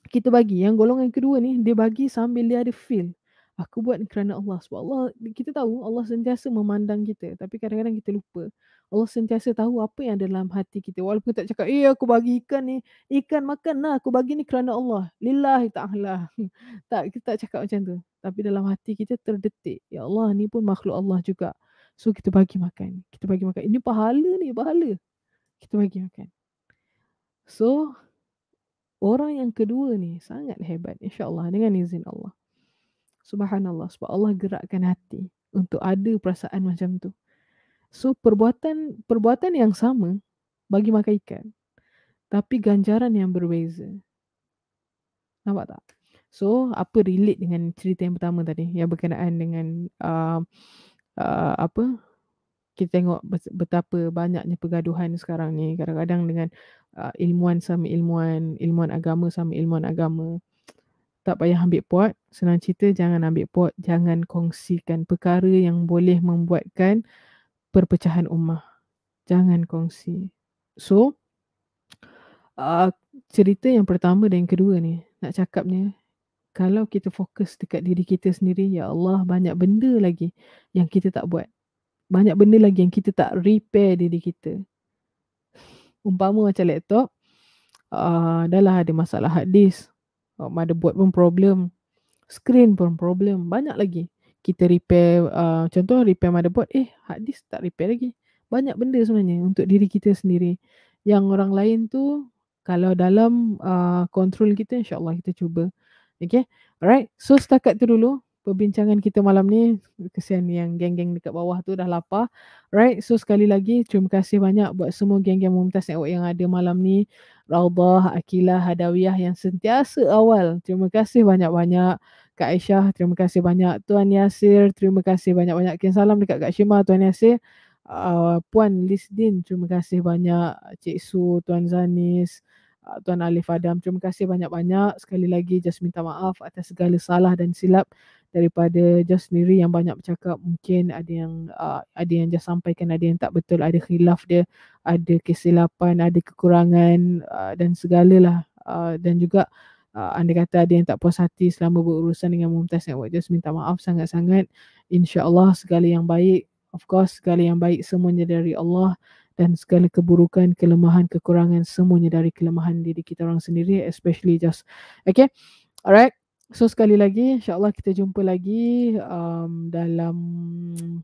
kita bagi yang golongan kedua ni dia bagi sambil dia ada feel aku buat kerana Allah sebab Allah kita tahu Allah sentiasa memandang kita tapi kadang-kadang kita lupa Allah sentiasa tahu apa yang ada dalam hati kita walaupun tak cakap eh aku bagi ikan ni ikan makan lah aku bagi ni kerana Allah lillahi ta'ala tak kita tak cakap macam tu tapi dalam hati kita terdetik ya Allah ni pun makhluk Allah juga so kita bagi makan kita bagi makan ini pahala ni pahala kita bagi makan so orang yang kedua ni sangat hebat insyaallah dengan izin Allah subhanallah sebab Allah gerakkan hati untuk ada perasaan macam tu so perbuatan perbuatan yang sama bagi makan ikan tapi ganjaran yang berbeza nampak tak so apa relate dengan cerita yang pertama tadi yang berkenaan dengan uh, uh, apa kita tengok betapa banyaknya pergaduhan sekarang ni kadang-kadang dengan uh, ilmuan sama ilmuan, ilmuan agama sama ilmuan agama. Tak payah ambil pot, senang cerita jangan ambil pot, jangan kongsikan perkara yang boleh membuatkan perpecahan ummah. Jangan kongsi. So, uh, cerita yang pertama dan yang kedua ni, nak cakapnya, kalau kita fokus dekat diri kita sendiri, ya Allah banyak benda lagi yang kita tak buat. Banyak benda lagi yang kita tak repair diri kita umpama macam laptop uh, dah lah ada masalah hard disk uh, um, motherboard pun problem screen pun problem banyak lagi kita repair uh, contoh repair motherboard eh hard disk tak repair lagi banyak benda sebenarnya untuk diri kita sendiri yang orang lain tu kalau dalam uh, control kita insyaallah kita cuba okey alright so setakat tu dulu perbincangan kita malam ni. Kesian yang geng-geng dekat bawah tu dah lapar. Right, so sekali lagi terima kasih banyak buat semua geng-geng Mumtaz Network yang ada malam ni. Raudah, Akilah, Hadawiyah yang sentiasa awal. Terima kasih banyak-banyak. Kak Aisyah, terima kasih banyak. Tuan Yasir, terima kasih banyak-banyak. Kian salam dekat Kak Syima, Tuan Yasir. Uh, Puan Lisdin, terima kasih banyak. Cik Su, Tuan Zanis. Uh, Tuan Alif Adam, terima kasih banyak-banyak. Sekali lagi, just minta maaf atas segala salah dan silap daripada just sendiri yang banyak bercakap mungkin ada yang uh, ada yang just sampaikan ada yang tak betul ada khilaf dia ada kesilapan ada kekurangan uh, dan segalalah uh, dan juga uh, anda kata ada yang tak puas hati selama berurusan dengan Mumtaz Network just minta maaf sangat-sangat insyaallah segala yang baik of course segala yang baik semuanya dari Allah dan segala keburukan, kelemahan, kekurangan semuanya dari kelemahan diri kita orang sendiri especially just okay alright So sekali lagi insyaAllah kita jumpa lagi um, dalam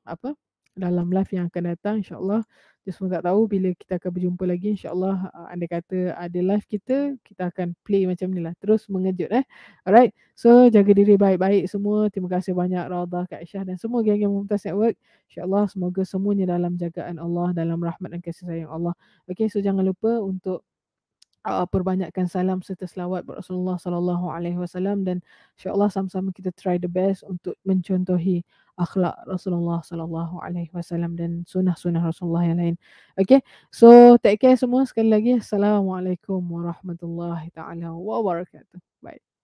apa dalam live yang akan datang insyaAllah. Just pun tak tahu bila kita akan berjumpa lagi insyaAllah uh, anda kata ada live kita kita akan play macam ni lah. Terus mengejut eh. Alright. So jaga diri baik-baik semua. Terima kasih banyak Radha, Kak Aisyah dan semua geng yang Mumtaz Network. InsyaAllah semoga semuanya dalam jagaan Allah dalam rahmat dan kasih sayang Allah. Okay so jangan lupa untuk uh, perbanyakkan salam serta selawat kepada Rasulullah sallallahu alaihi wasallam dan insyaallah sama-sama kita try the best untuk mencontohi akhlak Rasulullah sallallahu alaihi wasallam dan sunnah-sunnah Rasulullah yang lain. Okay, so take care semua sekali lagi. Assalamualaikum warahmatullahi taala wabarakatuh. Bye.